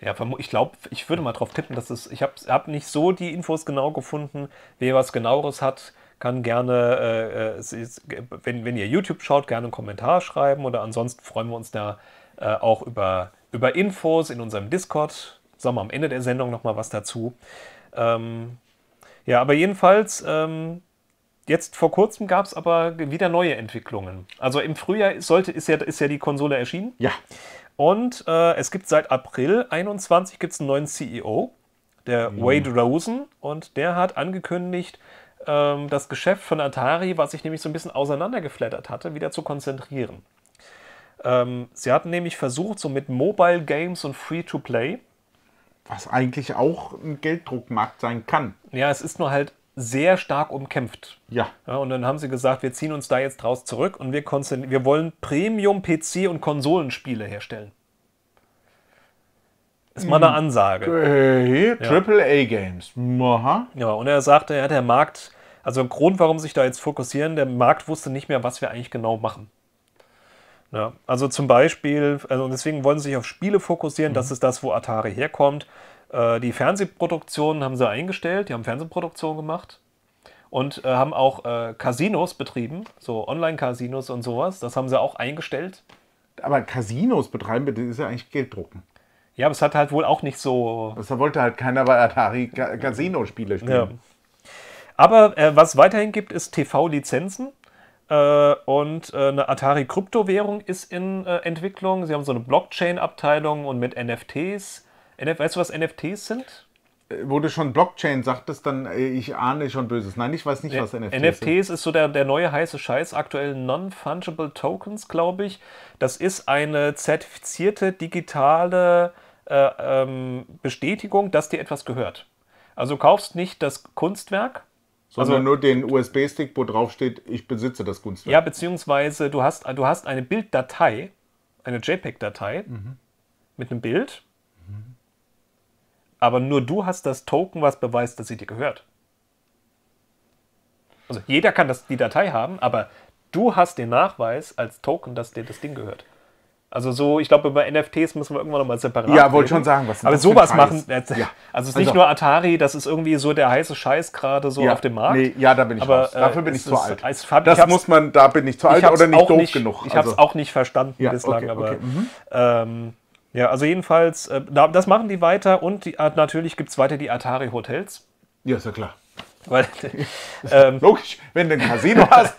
Ja, ich glaube, ich würde mal drauf tippen, dass es, ich habe hab nicht so die Infos genau gefunden. Wer was genaueres hat, kann gerne, äh, äh ist, wenn, wenn ihr YouTube schaut, gerne einen Kommentar schreiben oder ansonsten freuen wir uns da äh, auch über, über Infos in unserem Discord. Sagen wir am Ende der Sendung nochmal was dazu. Ähm, ja, aber jedenfalls, ähm, jetzt vor kurzem gab es aber wieder neue Entwicklungen. Also im Frühjahr sollte, ist, ja, ist ja die Konsole erschienen. Ja. Und äh, es gibt seit April 21 gibt's einen neuen CEO, der mhm. Wade Rosen. Und der hat angekündigt, ähm, das Geschäft von Atari, was sich nämlich so ein bisschen auseinandergeflattert hatte, wieder zu konzentrieren. Ähm, sie hatten nämlich versucht, so mit Mobile Games und Free-to-Play was eigentlich auch ein Gelddruckmarkt sein kann. Ja, es ist nur halt sehr stark umkämpft. Ja. ja. Und dann haben sie gesagt, wir ziehen uns da jetzt draus zurück und wir, wir wollen Premium-PC- und Konsolenspiele herstellen. Ist mal eine hm. Ansage. Hey, äh, Triple A Games. Aha. Ja, und er sagte, ja, der Markt, also Grund, warum sich da jetzt fokussieren, der Markt wusste nicht mehr, was wir eigentlich genau machen. Ja, also zum Beispiel, also deswegen wollen sie sich auf Spiele fokussieren, mhm. das ist das, wo Atari herkommt. Äh, die Fernsehproduktionen haben sie eingestellt, die haben Fernsehproduktionen gemacht und äh, haben auch äh, Casinos betrieben, so Online-Casinos und sowas, das haben sie auch eingestellt. Aber Casinos betreiben, das ist ja eigentlich Gelddrucken. Ja, aber es hat halt wohl auch nicht so. Das wollte halt keiner bei Atari Casino-Spiele spielen. Ja. Aber äh, was es weiterhin gibt, ist TV-Lizenzen. Äh, und äh, eine Atari-Kryptowährung ist in äh, Entwicklung. Sie haben so eine Blockchain-Abteilung und mit NFTs. weißt du, was NFTs sind? Wo du schon Blockchain sagtest, dann ich ahne schon Böses. Nein, ich weiß nicht, was NFTs, sind. NFTs ist so der, der neue heiße Scheiß, aktuell Non-Fungible Tokens, glaube ich. Das ist eine zertifizierte digitale äh, ähm, Bestätigung, dass dir etwas gehört. Also du kaufst nicht das Kunstwerk, sondern also nur den USB-Stick, wo drauf steht, ich besitze das Kunstwerk. Ja, beziehungsweise du hast, du hast eine Bilddatei, eine JPEG-Datei mhm. mit einem Bild, mhm. aber nur du hast das Token, was beweist, dass sie dir gehört. Also jeder kann das, die Datei haben, aber du hast den Nachweis als Token, dass dir das Ding gehört. Also so, ich glaube, über NFTs müssen wir irgendwann nochmal separat Ja, wollte schon sagen, was Aber sowas machen, äh, ja. also es ist nicht also. nur Atari, das ist irgendwie so der heiße Scheiß gerade so ja. auf dem Markt. Nee, ja, da bin ich aber, raus. Äh, Dafür bin ich zu alt. Ist, hab, das muss man, da bin ich zu alt ich oder nicht doof nicht, genug. Also. Ich habe es auch nicht verstanden ja, bislang, okay, aber okay. Mhm. Ähm, ja, also jedenfalls, äh, das machen die weiter und die, äh, natürlich gibt es weiter die Atari Hotels. Ja, ist ja klar. Weil, ähm, Logisch, wenn du ein Casino [laughs] hast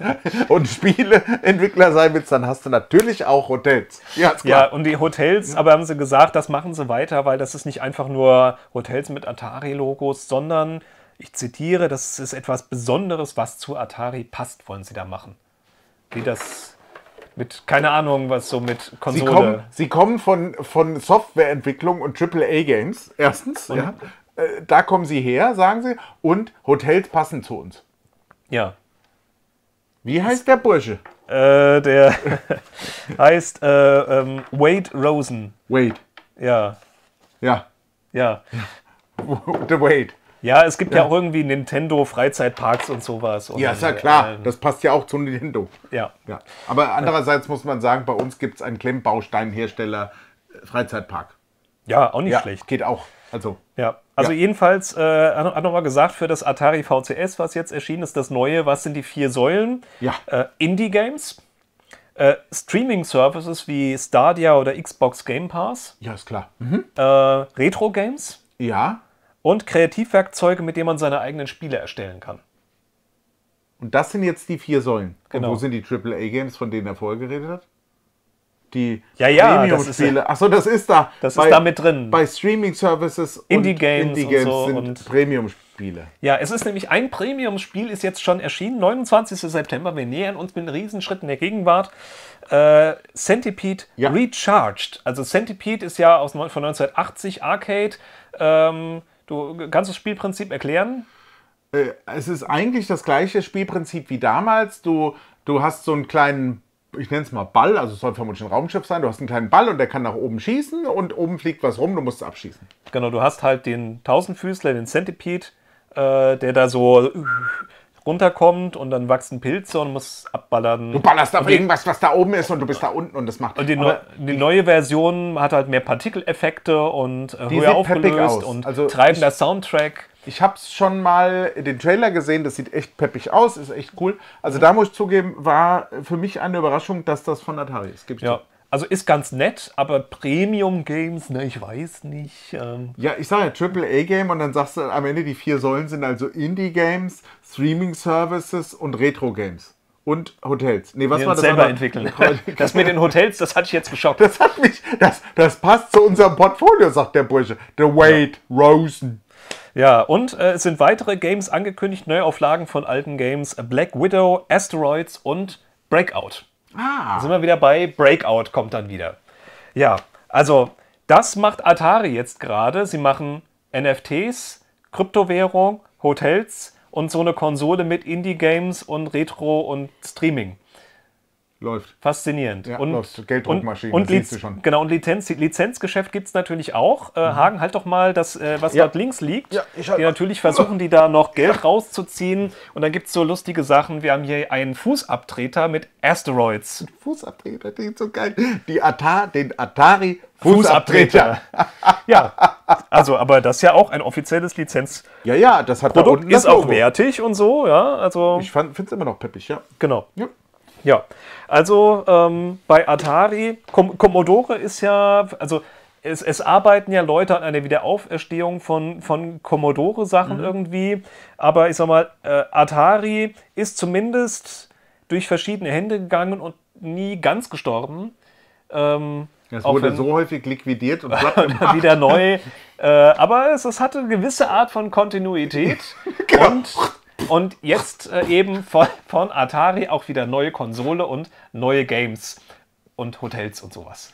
und Spieleentwickler sein willst, dann hast du natürlich auch Hotels. Ja, ja und die Hotels, mhm. aber haben sie gesagt, das machen sie weiter, weil das ist nicht einfach nur Hotels mit Atari-Logos, sondern, ich zitiere, das ist etwas Besonderes, was zu Atari passt, wollen sie da machen. Wie das mit, keine Ahnung, was so mit Konsole. Sie kommen, sie kommen von, von Softwareentwicklung und AAA-Games, erstens. Und, ja. Äh, da kommen sie her, sagen sie, und Hotels passen zu uns. Ja. Wie heißt der Bursche? Äh, der [laughs] heißt äh, ähm, Wade Rosen. Wade. Ja. Ja. Ja. [laughs] The Wade. Ja, es gibt ja, ja auch irgendwie Nintendo Freizeitparks und sowas. Und ja, ist ja klar. Äh, das passt ja auch zu Nintendo. Ja. ja. Aber andererseits muss man sagen, bei uns gibt es einen Klemmbausteinhersteller äh, Freizeitpark. Ja, auch nicht ja, schlecht. Geht auch. Also. Ja. Also ja. jedenfalls, äh, hat nochmal gesagt, für das Atari VCS, was jetzt erschienen ist, das neue, was sind die vier Säulen? Ja. Äh, Indie-Games, äh, Streaming-Services wie Stadia oder Xbox Game Pass. Ja, ist klar. Mhm. Äh, Retro-Games. Ja. Und Kreativwerkzeuge, mit denen man seine eigenen Spiele erstellen kann. Und das sind jetzt die vier Säulen. Genau. Und wo sind die AAA-Games, von denen er vorher geredet hat? die ja, ja, Premium-Spiele. Achso, das ist da. Das bei, ist da mit drin. Bei Streaming-Services Indie-Games Indie -Games so sind Premium-Spiele. Ja, es ist nämlich ein Premium-Spiel, ist jetzt schon erschienen, 29. September. Wir nähern uns mit einem Riesenschritt in der Gegenwart. Äh, Centipede ja. Recharged. Also Centipede ist ja aus, von 1980 Arcade. Ähm, du kannst das Spielprinzip erklären? Äh, es ist eigentlich das gleiche Spielprinzip wie damals. Du, du hast so einen kleinen ich nenne es mal Ball, also es soll vermutlich ein Raumschiff sein. Du hast einen kleinen Ball und der kann nach oben schießen und oben fliegt was rum, du musst es abschießen. Genau, du hast halt den Tausendfüßler, den Centipede, äh, der da so äh, runterkommt und dann wachsen Pilze und muss abballern. Du ballerst auf irgendwas, was da oben ist und du bist da unten und das macht. Und die, ne die neue Version hat halt mehr Partikeleffekte und äh, höher aufgelöst und also treibender Soundtrack ich habe schon mal den Trailer gesehen, das sieht echt peppig aus, ist echt cool. Also da muss ich zugeben, war für mich eine Überraschung, dass das von Atari ist. Gib ja. Also ist ganz nett, aber Premium Games, ne, ich weiß nicht. Ähm ja, ich sage ja Triple A Game und dann sagst du am Ende, die vier Säulen sind also Indie Games, Streaming Services und Retro Games. Und Hotels. Nee, was nee, war das? Selber entwickeln. [laughs] das mit den Hotels, das hatte ich jetzt geschockt. Das hat mich, das, das passt zu unserem Portfolio, sagt der Bursche. The Wade, ja. Rosen, ja, und äh, es sind weitere Games angekündigt, Neuauflagen von alten Games, Black Widow, Asteroids und Breakout. Ah. sind wir wieder bei Breakout, kommt dann wieder. Ja, also das macht Atari jetzt gerade. Sie machen NFTs, Kryptowährung, Hotels und so eine Konsole mit Indie-Games und Retro und Streaming. Läuft. Faszinierend. Ja, und, läuft. Gelddruckmaschine, und, und Liz, schon. Genau, und Lizenz, Lizenzgeschäft gibt es natürlich auch. Äh, mhm. Hagen, halt doch mal das, äh, was ja. dort links liegt. Ja, halt die natürlich versuchen, die da noch Geld rauszuziehen. Und dann gibt es so lustige Sachen. Wir haben hier einen Fußabtreter mit Asteroids. Fußabtreter, die sind so geil. Die Atar, den Atari Fußabtreter. ja, also, aber das ist ja auch ein offizielles Lizenz. Ja, ja, das hat Produkt da unten ist auch wertig und so, ja. Also ich finde es immer noch peppig, ja. Genau. Ja. Ja, also ähm, bei Atari, Com Commodore ist ja, also es, es, arbeiten ja Leute an einer Wiederauferstehung von, von Commodore-Sachen mhm. irgendwie, aber ich sag mal, äh, Atari ist zumindest durch verschiedene Hände gegangen und nie ganz gestorben. Ähm, es wurde wenn, so häufig liquidiert und [laughs] wieder neu. Äh, aber es, es, hatte eine gewisse Art von Kontinuität. [laughs] Genau. und und jetzt äh, eben von, von Atari auch wieder neue Konsole und neue Games und Hotels und sowas.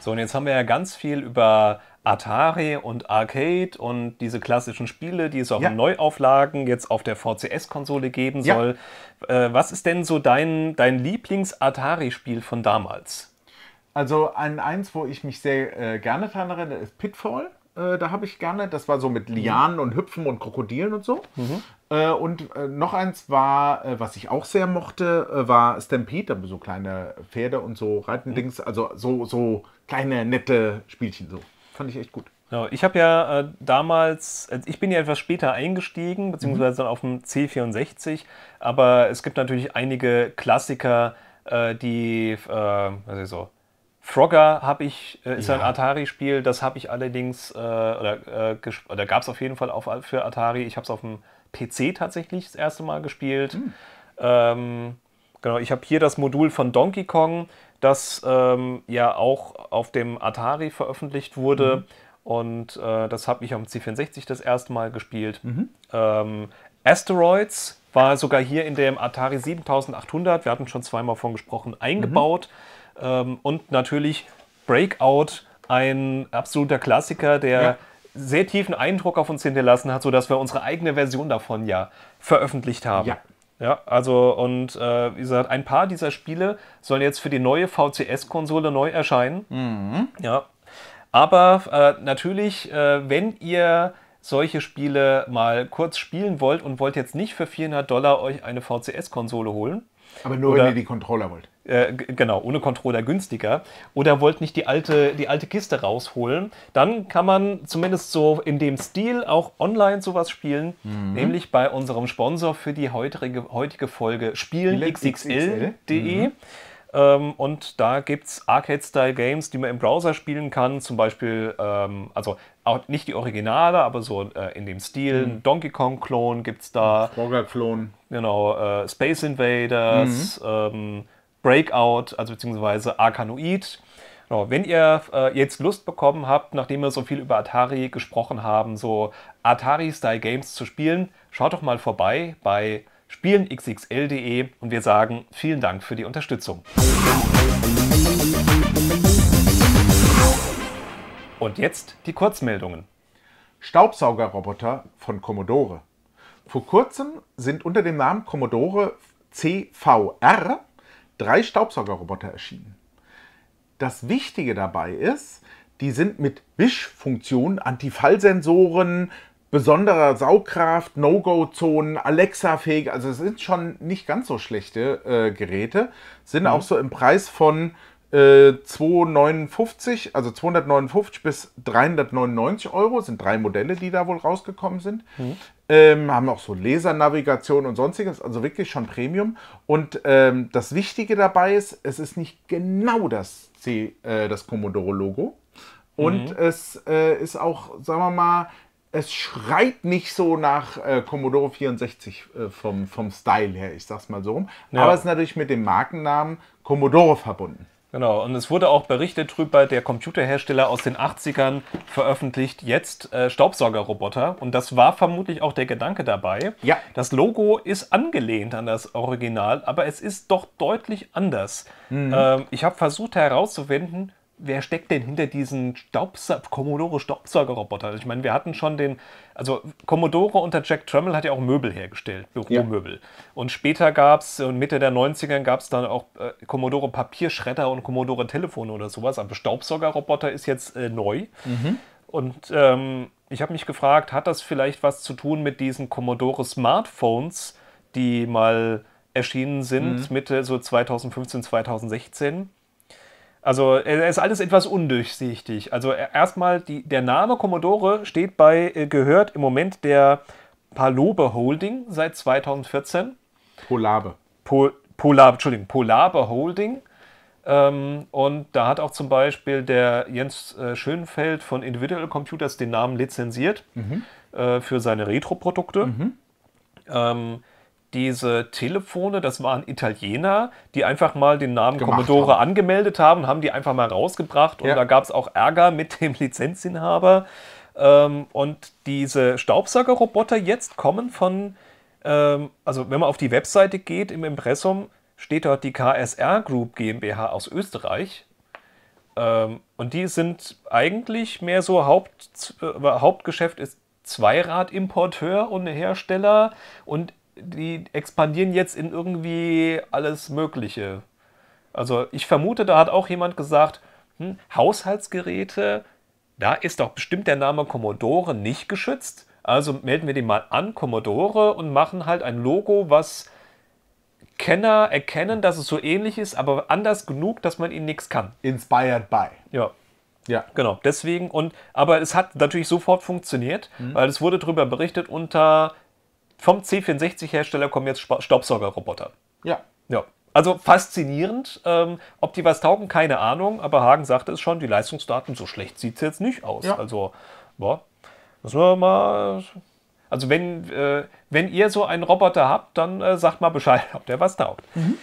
So, und jetzt haben wir ja ganz viel über Atari und Arcade und diese klassischen Spiele, die es auch ja. in Neuauflagen jetzt auf der VCS-Konsole geben ja. soll. Äh, was ist denn so dein, dein Lieblings-Atari-Spiel von damals? Also an eins, wo ich mich sehr äh, gerne daran erinnere, ist Pitfall. Äh, da habe ich gerne. Das war so mit mhm. Lianen und Hüpfen und Krokodilen und so. Mhm. Äh, und äh, noch eins war, äh, was ich auch sehr mochte, äh, war Stampede, so kleine Pferde und so Reitendings. Mhm. Also so, so kleine, nette Spielchen so. Fand ich echt gut. Genau. Ich habe ja äh, damals, also ich bin ja etwas später eingestiegen, mhm. beziehungsweise dann auf dem C64, aber es gibt natürlich einige Klassiker, äh, die, äh, was ich so, Frogger habe ich, äh, ist ja. ein Atari-Spiel, das habe ich allerdings, äh, oder, äh, oder gab es auf jeden Fall auf, für Atari. Ich habe es auf dem PC tatsächlich das erste Mal gespielt. Hm. Ähm, genau, ich habe hier das Modul von Donkey Kong, das ähm, ja auch auf dem Atari veröffentlicht wurde. Mhm. Und äh, das habe ich am C64 das erste Mal gespielt. Mhm. Ähm, Asteroids war sogar hier in dem Atari 7800, wir hatten schon zweimal davon gesprochen, mhm. eingebaut. Mhm. Ähm, und natürlich Breakout, ein absoluter Klassiker, der ja. sehr tiefen Eindruck auf uns hinterlassen hat, sodass wir unsere eigene Version davon ja veröffentlicht haben. Ja. Ja, also und äh, wie gesagt, ein paar dieser Spiele sollen jetzt für die neue VCS-Konsole neu erscheinen. Mhm. Ja. Aber äh, natürlich, äh, wenn ihr solche Spiele mal kurz spielen wollt und wollt jetzt nicht für 400 Dollar euch eine VCS-Konsole holen. Aber nur, oder, wenn ihr die Controller wollt. Äh, genau, ohne Controller günstiger. Oder wollt nicht die alte, die alte Kiste rausholen. Dann kann man zumindest so in dem Stil auch online sowas spielen. Mhm. Nämlich bei unserem Sponsor für die heutige, heutige Folge spielenxxl.de. Mhm. Ähm, und da gibt es Arcade-Style-Games, die man im Browser spielen kann. Zum Beispiel, ähm, also auch nicht die Originale, aber so äh, in dem Stil. Mhm. Donkey Kong-Klon gibt es da. Frogger-Klon. Genau, äh, Space Invaders. Mhm. Ähm, Breakout, also beziehungsweise Arkanoid. Genau, wenn ihr äh, jetzt Lust bekommen habt, nachdem wir so viel über Atari gesprochen haben, so Atari-Style Games zu spielen, schaut doch mal vorbei bei spielenxxl.de und wir sagen vielen Dank für die Unterstützung. Und jetzt die Kurzmeldungen. Staubsaugerroboter von Commodore. Vor kurzem sind unter dem Namen Commodore CVR drei Staubsaugerroboter erschienen. Das Wichtige dabei ist, die sind mit Wischfunktionen, Antifallsensoren, besonderer Saugkraft, No-Go-Zonen, Alexa-fähig, also es sind schon nicht ganz so schlechte äh, Geräte, sind mhm. auch so im Preis von 259, äh, also 259 bis 399 Euro sind drei Modelle, die da wohl rausgekommen sind. Mhm. Ähm, haben auch so Lasernavigation und sonstiges, also wirklich schon Premium. Und ähm, das Wichtige dabei ist, es ist nicht genau das, C, äh, das Commodore-Logo. Und mhm. es äh, ist auch, sagen wir mal, es schreit nicht so nach äh, Commodore 64 äh, vom, vom Style her, ich sag's mal so rum. Ja. Aber es ist natürlich mit dem Markennamen Commodore verbunden. Genau, und es wurde auch berichtet drüber, der Computerhersteller aus den 80ern veröffentlicht jetzt äh, Staubsaugerroboter. Und das war vermutlich auch der Gedanke dabei. Ja. Das Logo ist angelehnt an das Original, aber es ist doch deutlich anders. Mhm. Ähm, ich habe versucht herauszufinden, wer steckt denn hinter diesen Commodore Staubsaugerroboter? Ich meine, wir hatten schon den, also Commodore unter Jack Tremmel hat ja auch Möbel hergestellt, Büromöbel. Ja. Und später gab es, Mitte der 90er gab es dann auch äh, Commodore Papierschredder und Commodore Telefone oder sowas. Aber Staubsaugerroboter ist jetzt äh, neu. Mhm. Und ähm, ich habe mich gefragt, hat das vielleicht was zu tun mit diesen Commodore Smartphones, die mal erschienen sind, mhm. Mitte so 2015, 2016? Also er ist alles etwas undurchsichtig. Also e, erstmal, der Name Commodore steht bei, äh, gehört im Moment der Palobe Holding seit 2014. Polabe. Pol, Polabe, Entschuldigung, Polabe Holding. Ähm, und da hat auch zum Beispiel der Jens äh, Schönfeld von Individual Computers den Namen lizenziert mhm. äh, für seine Retro-Produkte. Mhm. Ähm, diese Telefone, das waren Italiener, die einfach mal den Namen Commodore haben. angemeldet haben, haben die einfach mal rausgebracht und ja. da gab es auch Ärger mit dem [laughs] Lizenzinhaber. Ähm, und diese Staubsaugerroboter jetzt kommen von, ähm, also wenn man auf die Webseite geht im Impressum, steht dort die KSR Group GmbH aus Österreich. Ähm, und die sind eigentlich mehr so Haupt, äh, Hauptgeschäft ist Zweiradimporteur und Hersteller und die expandieren jetzt in irgendwie alles Mögliche. Also ich vermute, da hat auch jemand gesagt, hm, Haushaltsgeräte, da ist doch bestimmt der Name Commodore nicht geschützt. Also melden wir den mal an, Commodore, und machen halt ein Logo, was Kenner erkennen, dass es so ähnlich ist, aber anders genug, dass man ihnen nichts kann. Inspired by. Ja. Ja. Genau, deswegen und aber es hat natürlich sofort funktioniert, mhm. weil es wurde darüber berichtet unter vom C64-Hersteller kommen jetzt Staubsaugerroboter. Ja. Ja. Also faszinierend. Ähm, ob die was taugen, keine Ahnung. Aber Hagen sagte es schon, die Leistungsdaten, so schlecht sieht es jetzt nicht aus. Ja. Also, boah, müssen wir mal. Also, wenn, äh, wenn ihr so einen Roboter habt, dann äh, sagt mal Bescheid, [laughs] ob der was taugt. Mhm.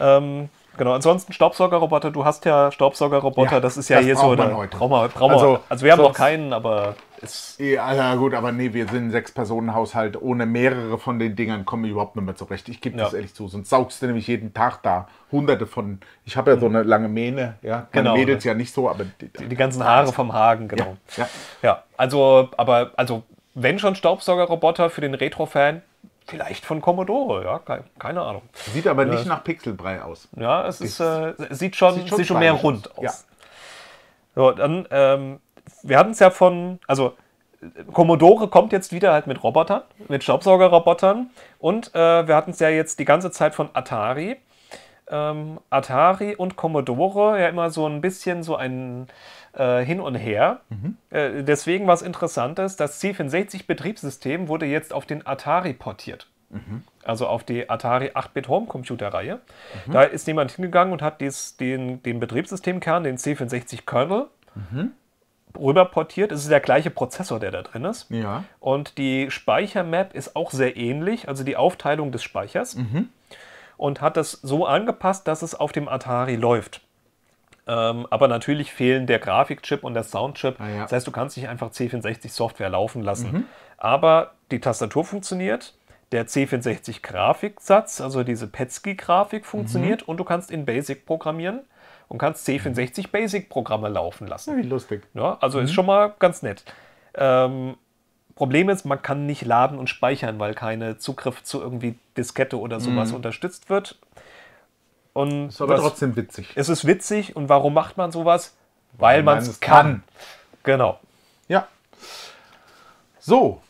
Ähm, Genau, ansonsten Staubsaugerroboter, du hast ja Staubsaugerroboter, ja, das ist ja das hier so eine Trauma, Trauma. Also, also wir haben noch keinen, aber ist ja, ja, also gut, aber nee, wir sind ein Sechs-Personen-Haushalt. Ohne mehrere von den Dingern kommen wir überhaupt nicht mehr zurecht. Ich gebe ja. das ehrlich zu, sonst saugst du nämlich jeden Tag da hunderte von. Ich habe ja so mhm. eine lange Mähne, ja. dann genau. es ne. ja nicht so, aber. Die, die, die ganzen Haare vom Hagen, genau. Ja, ja. ja, also, aber, also, wenn schon Staubsaugerroboter für den Retro-Fan, Vielleicht von Commodore, ja, keine Ahnung. Sieht aber nicht nach Pixelbrei aus. Ja, es ist, äh, sieht, schon, sieht schon, sieht schon mehr rund aus. Ja. So, dann ähm, wir hatten es ja von, also Commodore kommt jetzt wieder halt mit Robotern, mit Staubsaugerrobotern. Und äh, wir hatten es ja jetzt die ganze Zeit von Atari. Ähm, Atari und Commodore ja immer so ein bisschen so ein äh, Hin und Her. Mhm. Äh, deswegen was Interessantes, das C64-Betriebssystem wurde jetzt auf den Atari portiert. Mhm. Also auf die Atari 8-Bit Home Computer Reihe. Mhm. Da ist jemand hingegangen und hat dies, den, den Betriebssystemkern, den C64 Kernel, mhm rüberportiert. Es ist der gleiche Prozessor, der da drin ist. Ja. Und die Speichermap ist auch sehr ähnlich, also die Aufteilung des Speichers. Mhm. Und hat das so angepasst, dass es auf dem Atari läuft. Ähm, aber natürlich fehlen der Grafikchip und der Soundchip. Ah, ja. Das heißt, du kannst nicht einfach C64-Software laufen lassen. Mhm. Aber die Tastatur funktioniert, der C64-Grafiksatz, also diese Petsky-Grafik funktioniert mhm. und du kannst in BASIC programmieren und kannst C64 Basic-Programme laufen lassen. wie lustig. Ja, also mhm. ist schon mal ganz nett. Ähm, Problem ist, man kann nicht laden und speichern, weil keine Zugriff zu irgendwie Diskette oder sowas mhm. unterstützt wird. Und ist aber das, trotzdem witzig. Es ist witzig und warum macht man sowas? Weil, weil man es kann. kann. Genau. Ja. So,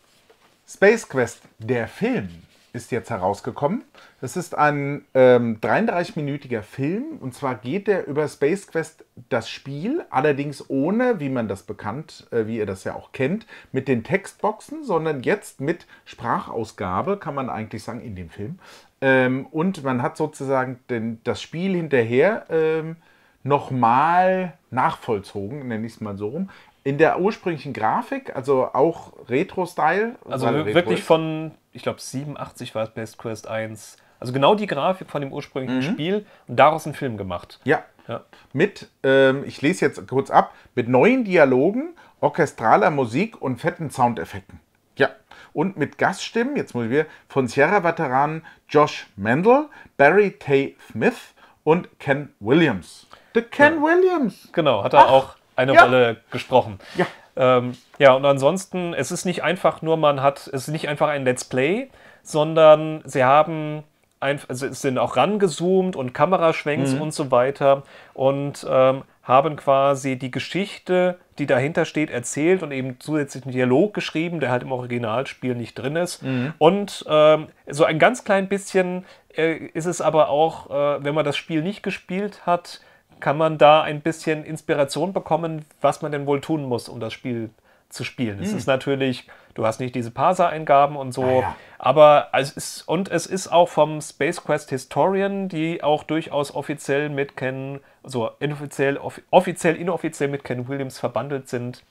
Space Quest, der Film ist jetzt herausgekommen. Es ist ein ähm, 33-minütiger Film und zwar geht der über Space Quest das Spiel, allerdings ohne, wie man das bekannt, äh, wie ihr das ja auch kennt, mit den Textboxen, sondern jetzt mit Sprachausgabe, kann man eigentlich sagen, in dem Film. Ähm, und man hat sozusagen den, das Spiel hinterher ähm, nochmal nachvollzogen, nenne ich es mal so rum, in der ursprünglichen Grafik, also auch Retro-Style. Also wirklich Retro von, ich glaube, 87 war es Best Quest 1. Also genau die Grafik von dem ursprünglichen mhm. Spiel und daraus einen Film gemacht. Ja. ja. Mit, ähm, ich lese jetzt kurz ab, mit neuen Dialogen, orchestraler Musik und fetten Soundeffekten. Ja. Und mit Gaststimmen, jetzt muss ich wieder, von Sierra-Veteranen Josh Mendel, Barry Tay Smith und Ken Williams. The Ken ja. Williams. Genau, hat er Ach. auch eine ja. Rolle gesprochen. Ja. Ähm, ja, und ansonsten, es ist nicht einfach nur, man hat, es ist nicht einfach ein Let's Play, sondern sie haben einfach, also sind auch rangezoomt und Kameraschwenks mhm. und so weiter und ähm, haben quasi die Geschichte, die dahinter steht, erzählt und eben zusätzlichen Dialog geschrieben, der halt im Originalspiel nicht drin ist. Mhm. Und ähm, so ein ganz klein bisschen äh, ist es aber auch, äh, wenn man das Spiel nicht gespielt hat, kann man da ein bisschen Inspiration bekommen, was man denn wohl tun muss, um das Spiel zu spielen. Hm. Es ist natürlich, du hast nicht diese Parser-Eingaben und so, ja, ah, ja. aber es ist, und es ist auch vom Space Quest Historian, die auch durchaus offiziell mit Ken, so also offiziell, offiziell, inoffiziell mit Ken Williams verbandelt sind.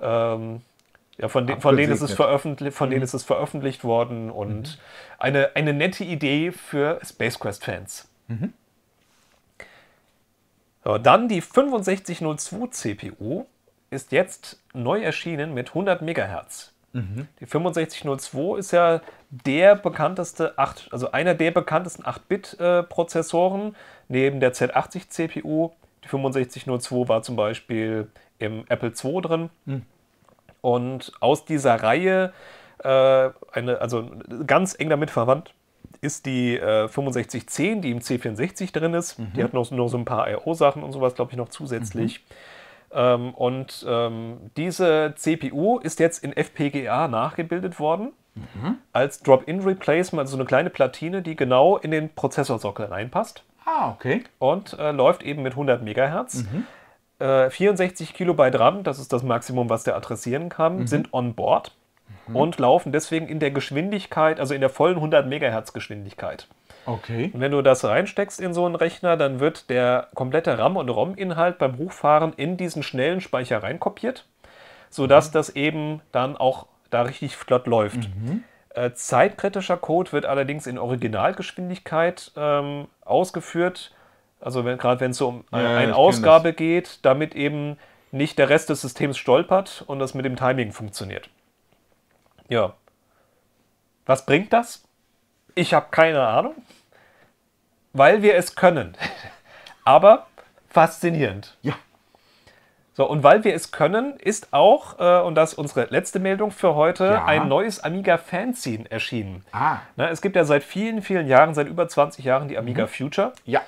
Ähm, ja, von, de, von, denen ist es veröffentlicht, von mhm. denen ist es veröffentlicht worden und mhm. eine, eine nette Idee für Space Quest-Fans. Mhm. Ja, dann die 6502 CPU ist jetzt neu erschienen mit 100 MHz. Mhm. Die 6502 ist ja der bekannteste 8, also einer der bekanntesten 8-Bit-Prozessoren äh, neben der Z80 CPU. Die 6502 war zum Beispiel im Apple II drin. Mhm. Und aus dieser Reihe, äh, eine, also ganz eng damit verwandt, ist die äh, 6510, die im C64 drin ist. Mhm. Die hat noch, noch so ein paar io sachen und sowas, glaube ich, noch zusätzlich. Mhm. Ähm, und ähm, diese CPU ist jetzt in FPGA nachgebildet worden. Mhm. Als Drop-in-Replacement, also so eine kleine Platine, die genau in den Prozessorsockel reinpasst. Ah, okay. Und äh, läuft eben mit 100 MHz. Mhm. Äh, 64 Kilobyte RAM, das ist das Maximum, was der adressieren kann, mhm. sind on board mhm. und laufen deswegen in der Geschwindigkeit, also in der vollen 100 Megahertz Geschwindigkeit. Okay. Und wenn du das reinsteckst in so einen Rechner, dann wird der komplette RAM- und ROM-Inhalt beim Hochfahren in diesen schnellen Speicher reinkopiert, sodass mhm. das eben dann auch da richtig flott läuft. Mhm. Äh, zeitkritischer Code wird allerdings in Originalgeschwindigkeit ähm, ausgeführt, also gerade wenn es so um ja, eine Ausgabe geht, damit eben nicht der Rest des Systems stolpert und das mit dem Timing funktioniert. Ja. Was bringt das? Ich habe keine Ahnung, weil wir es können. [laughs] Aber faszinierend. Ja. So, und weil wir es können, ist auch, äh, und das ist unsere letzte Meldung für heute, ja. ein neues Amiga Fanzine erschienen. Ah. Ne, es gibt ja seit vielen, vielen Jahren, seit über 20 Jahren die Amiga mhm. Future. Ja.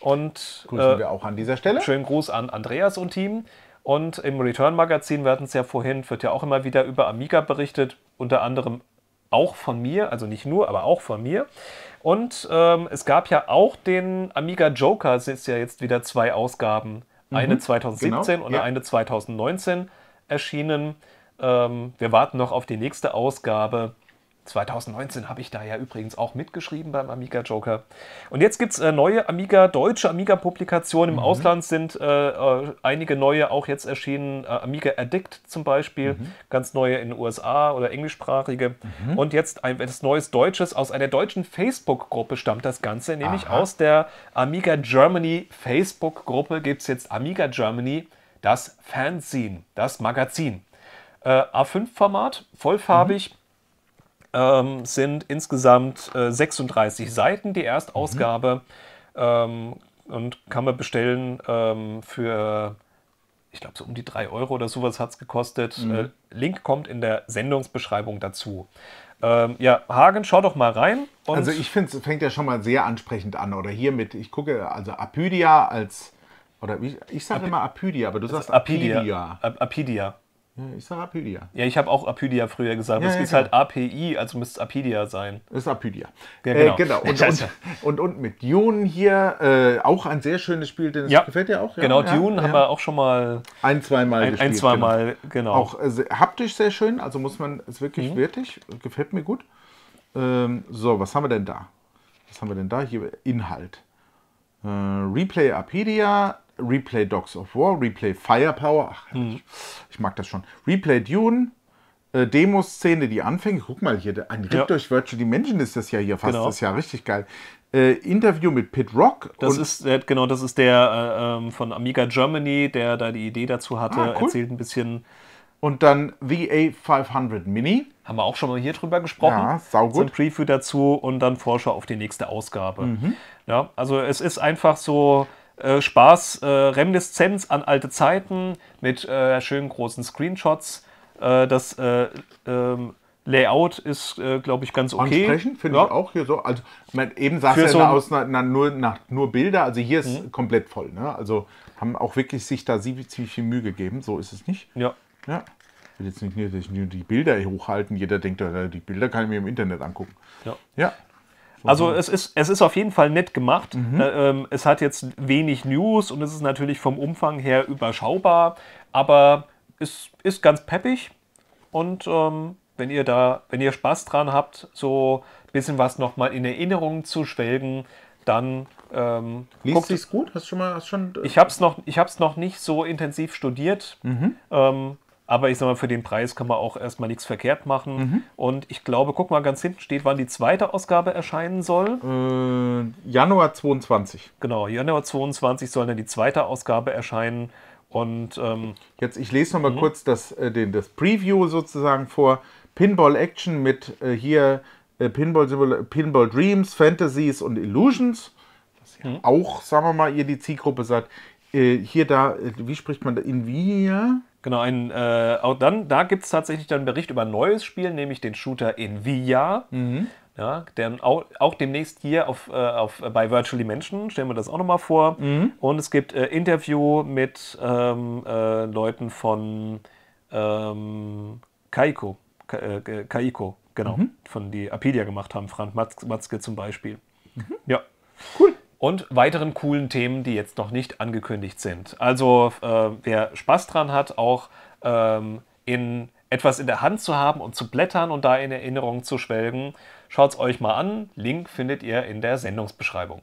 Und grüßen äh, wir auch an dieser Stelle. Schönen Gruß an Andreas und Team. Und im Return Magazin, wir hatten es ja vorhin, wird ja auch immer wieder über Amiga berichtet unter anderem auch von mir, also nicht nur, aber auch von mir. Und ähm, es gab ja auch den Amiga Joker, es ist ja jetzt wieder zwei Ausgaben, mhm, eine 2017 genau, und ja. eine 2019 erschienen. Ähm, wir warten noch auf die nächste Ausgabe. 2019 habe ich da ja übrigens auch mitgeschrieben beim Amiga Joker. Und jetzt gibt es äh, neue Amiga, deutsche Amiga-Publikationen. Im mhm. Ausland sind äh, äh, einige neue auch jetzt erschienen. Äh, Amiga Addict zum Beispiel, mhm. ganz neue in den USA oder englischsprachige. Mhm. Und jetzt ein etwas neues Deutsches aus einer deutschen Facebook-Gruppe stammt das Ganze, nämlich Aha. aus der Amiga Germany Facebook-Gruppe gibt es jetzt Amiga Germany, das Fanzine, das Magazin. Äh, A5-Format, vollfarbig mhm ähm, sind insgesamt äh, 36 Seiten, die Erstausgabe. Mhm. Ähm, und kann man bestellen ähm, für, ich glaube, so um die 3 Euro oder sowas hat es gekostet. Mhm. Äh, Link kommt in der Sendungsbeschreibung dazu. Ähm, ja, Hagen, schau doch mal rein. also ich finde, es fängt ja schon mal sehr ansprechend an. Oder hier mit, ich gucke, also Apydia als, oder ich, ich sage immer Apydia, aber du also sagst Apidia. Apidia. Apidia. Ja, ich sage Apidia. Ja, ich habe auch Apidia früher gesagt. Ja, ja, ist halt API, genau. also müsste es Apidia sein. Das ist Apidia. Ja, genau. Äh, genau. genau. [laughs] Und, und, und, und, mit Dune hier äh, auch ein sehr schönes Spiel, denn es ja. gefällt dir auch. genau, Dune haben wir auch schon mal ein, zweimal gespielt. Ein, zweimal, genau. genau. Auch äh, haptisch sehr schön, also muss man es wirklich mhm. wertig, gefällt mir gut. Ähm, so, was haben wir denn da? Was haben wir denn da? Hier Inhalt. Äh, Replay Apedia, Replay Dogs of War, Replay Firepower, ach, mhm. ich, mag das schon, Replay Dune, äh, demo die anfängt, guck mal hier, ein Ritt ja. durch Virtual Dimension ist das ja hier fast, genau. das ist ja richtig geil. Äh, Interview mit Pit Rock. Das ist, genau, das ist der äh, ähm, von Amiga Germany, der da die Idee dazu hatte, ah, cool. erzählt ein bisschen und dann VA 500 Mini. Haben wir auch schon mal hier drüber gesprochen. Ja, saugut. So ein Preview dazu und dann Vorschau auf die nächste Ausgabe. Mhm. Ja, also es ist einfach so äh, Spaß, äh, Reminiszenz an alte Zeiten mit äh, schönen großen Screenshots. Äh, das äh, ähm, Layout ist, glaube ich, ganz okay. Ansprechend finde ja. ich auch hier so. Also, man, eben sah es ja aus na, na, nur, nach, nur Bilder, also hier ist mhm. komplett voll. Ne? Also haben auch wirklich sich da ziemlich viel Mühe gegeben, so ist es nicht. Ja. ja. Ich will jetzt nicht nur die Bilder hochhalten, jeder denkt, die Bilder kann ich mir im Internet angucken. Ja. ja. Also es ist, es ist auf jeden Fall nett gemacht. Mhm. Äh, ähm, es hat jetzt wenig News und es ist natürlich vom Umfang her überschaubar, aber es ist ganz peppig. Und ähm, wenn ihr da, wenn ihr Spaß dran habt, so ein bisschen was nochmal in Erinnerung zu schwelgen, dann ähm, Liest sich's gut? Hast schon mal hast schon, äh ich habe es noch, ich hab's noch nicht so intensiv studiert. Mhm. Ähm, aber ich sag mal, für den Preis kann man auch erstmal nichts verkehrt machen. Mhm. Und ich glaube, guck mal, ganz hinten steht, wann die zweite Ausgabe erscheinen soll. Äh, Januar 22. Genau, Januar 22 soll dann die zweite Ausgabe erscheinen. Und ähm, jetzt, ich lese nochmal mhm. kurz das, äh, den, das Preview sozusagen vor. Pinball Action mit äh, hier äh, Pinball, Pinball Dreams, Fantasies und Illusions. Das ja mhm. auch, sagen wir mal, ihr die Zielgruppe seid. Äh, hier da, äh, wie spricht man da? Invia? Genau, ein, äh, auch dann, da gibt es tatsächlich dann einen Bericht über ein neues Spiel, nämlich den Shooter Envia. Mhm. Ja, der auch, auch, demnächst hier auf, äh, auf, bei Virtually Menschen, stellen wir das auch nochmal vor. Mhm. Und es gibt äh, Interview mit ähm, äh, Leuten von ähm, Kaiko, Ka äh, Kaiko, genau, mhm. von die Apedia gemacht haben, Frank Matz Matzke zum Beispiel. Mhm. Ja. Cool und weiteren coolen Themen, die jetzt noch nicht angekündigt sind. Also äh, wer Spaß dran hat, auch ähm, in etwas in der Hand zu haben und zu blättern und da in Erinnerung zu schwelgen, schaut es euch mal an. Link findet ihr in der Sendungsbeschreibung.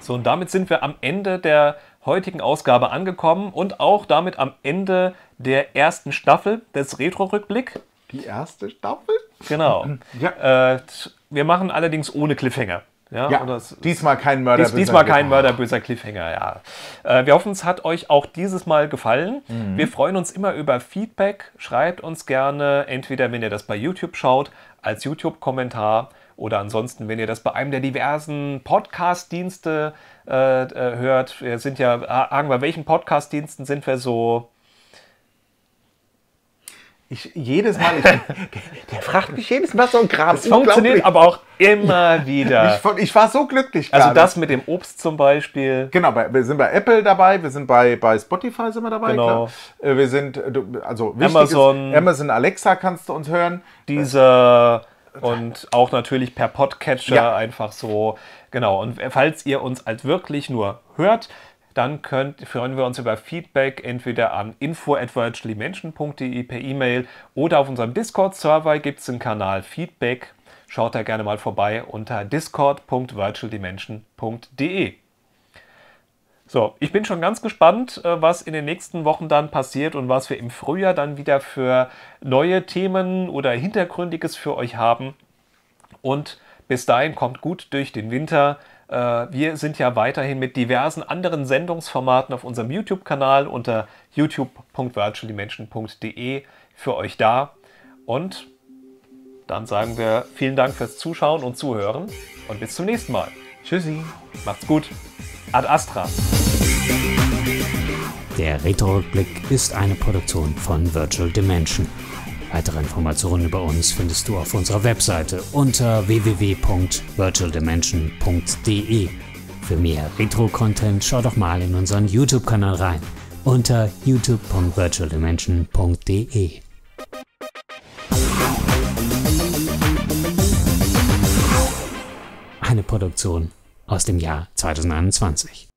So, und damit sind wir am Ende der heutigen Ausgabe angekommen und auch damit am Ende der ersten Staffel des Retro-Rückblick. Die erste Staffel? Genau. [laughs] Ja. Äh, wir machen allerdings ohne Cliffhanger. Ja, ja das, diesmal kein Mörderböser. Dies, diesmal kein Mörderböser Cliffhanger, ja. Äh, wir hoffen, es hat euch auch dieses Mal gefallen. Mhm. Wir freuen uns immer über Feedback. Schreibt uns gerne, entweder wenn ihr das bei YouTube schaut, als YouTube-Kommentar oder ansonsten, wenn ihr das bei einem der diversen Podcast-Dienste äh, äh hört. Wir sind ja, sagen wir, welchen Podcast-Diensten sind wir so? Ich, jedes Mal, ich, [laughs] der fragt mich jedes Mal so ein Kram. Es funktioniert aber auch immer wieder. Ich, ich war so glücklich. Gerade. Also das mit dem Obst zum Beispiel. Genau, wir sind bei Apple dabei, wir sind bei, bei Spotify sind wir dabei. Genau. Klar. Äh, wir sind, äh, also Amazon, ist, Amazon Alexa kannst du uns hören. Diese und auch natürlich per Podcatcher ja. einfach so. Genau, und falls ihr uns als wirklich nur hört, dann könnt, freuen wir uns über Feedback entweder an info at virtuallymenschen.de per E-Mail oder auf unserem Discord-Server gibt es den Kanal Feedback. Schaut da gerne mal vorbei unter discord.virtualdimension.de. So, ich bin schon ganz gespannt, äh, was in den nächsten Wochen dann passiert und was wir im Frühjahr dann wieder für neue Themen oder Hintergründiges für euch haben. Und bis dahin kommt gut durch den Winter. Äh, wir sind ja weiterhin mit diversen anderen Sendungsformaten auf unserem YouTube-Kanal unter youtube.virtualdimension.de für euch da. Und dann sagen wir vielen Dank fürs Zuschauen und Zuhören und bis zum nächsten Mal. Tschüssi, macht's gut. Ad Astra. Der Retrorückblick ist eine Produktion von Virtual Dimension. Weitere Informationen über uns findest du auf unserer Webseite unter www.virtualdimension.de. Für mehr Retro-Content schau doch mal in unseren YouTube-Kanal rein unter youtube.virtualdimension.de. Eine Produktion aus dem Jahr 2021.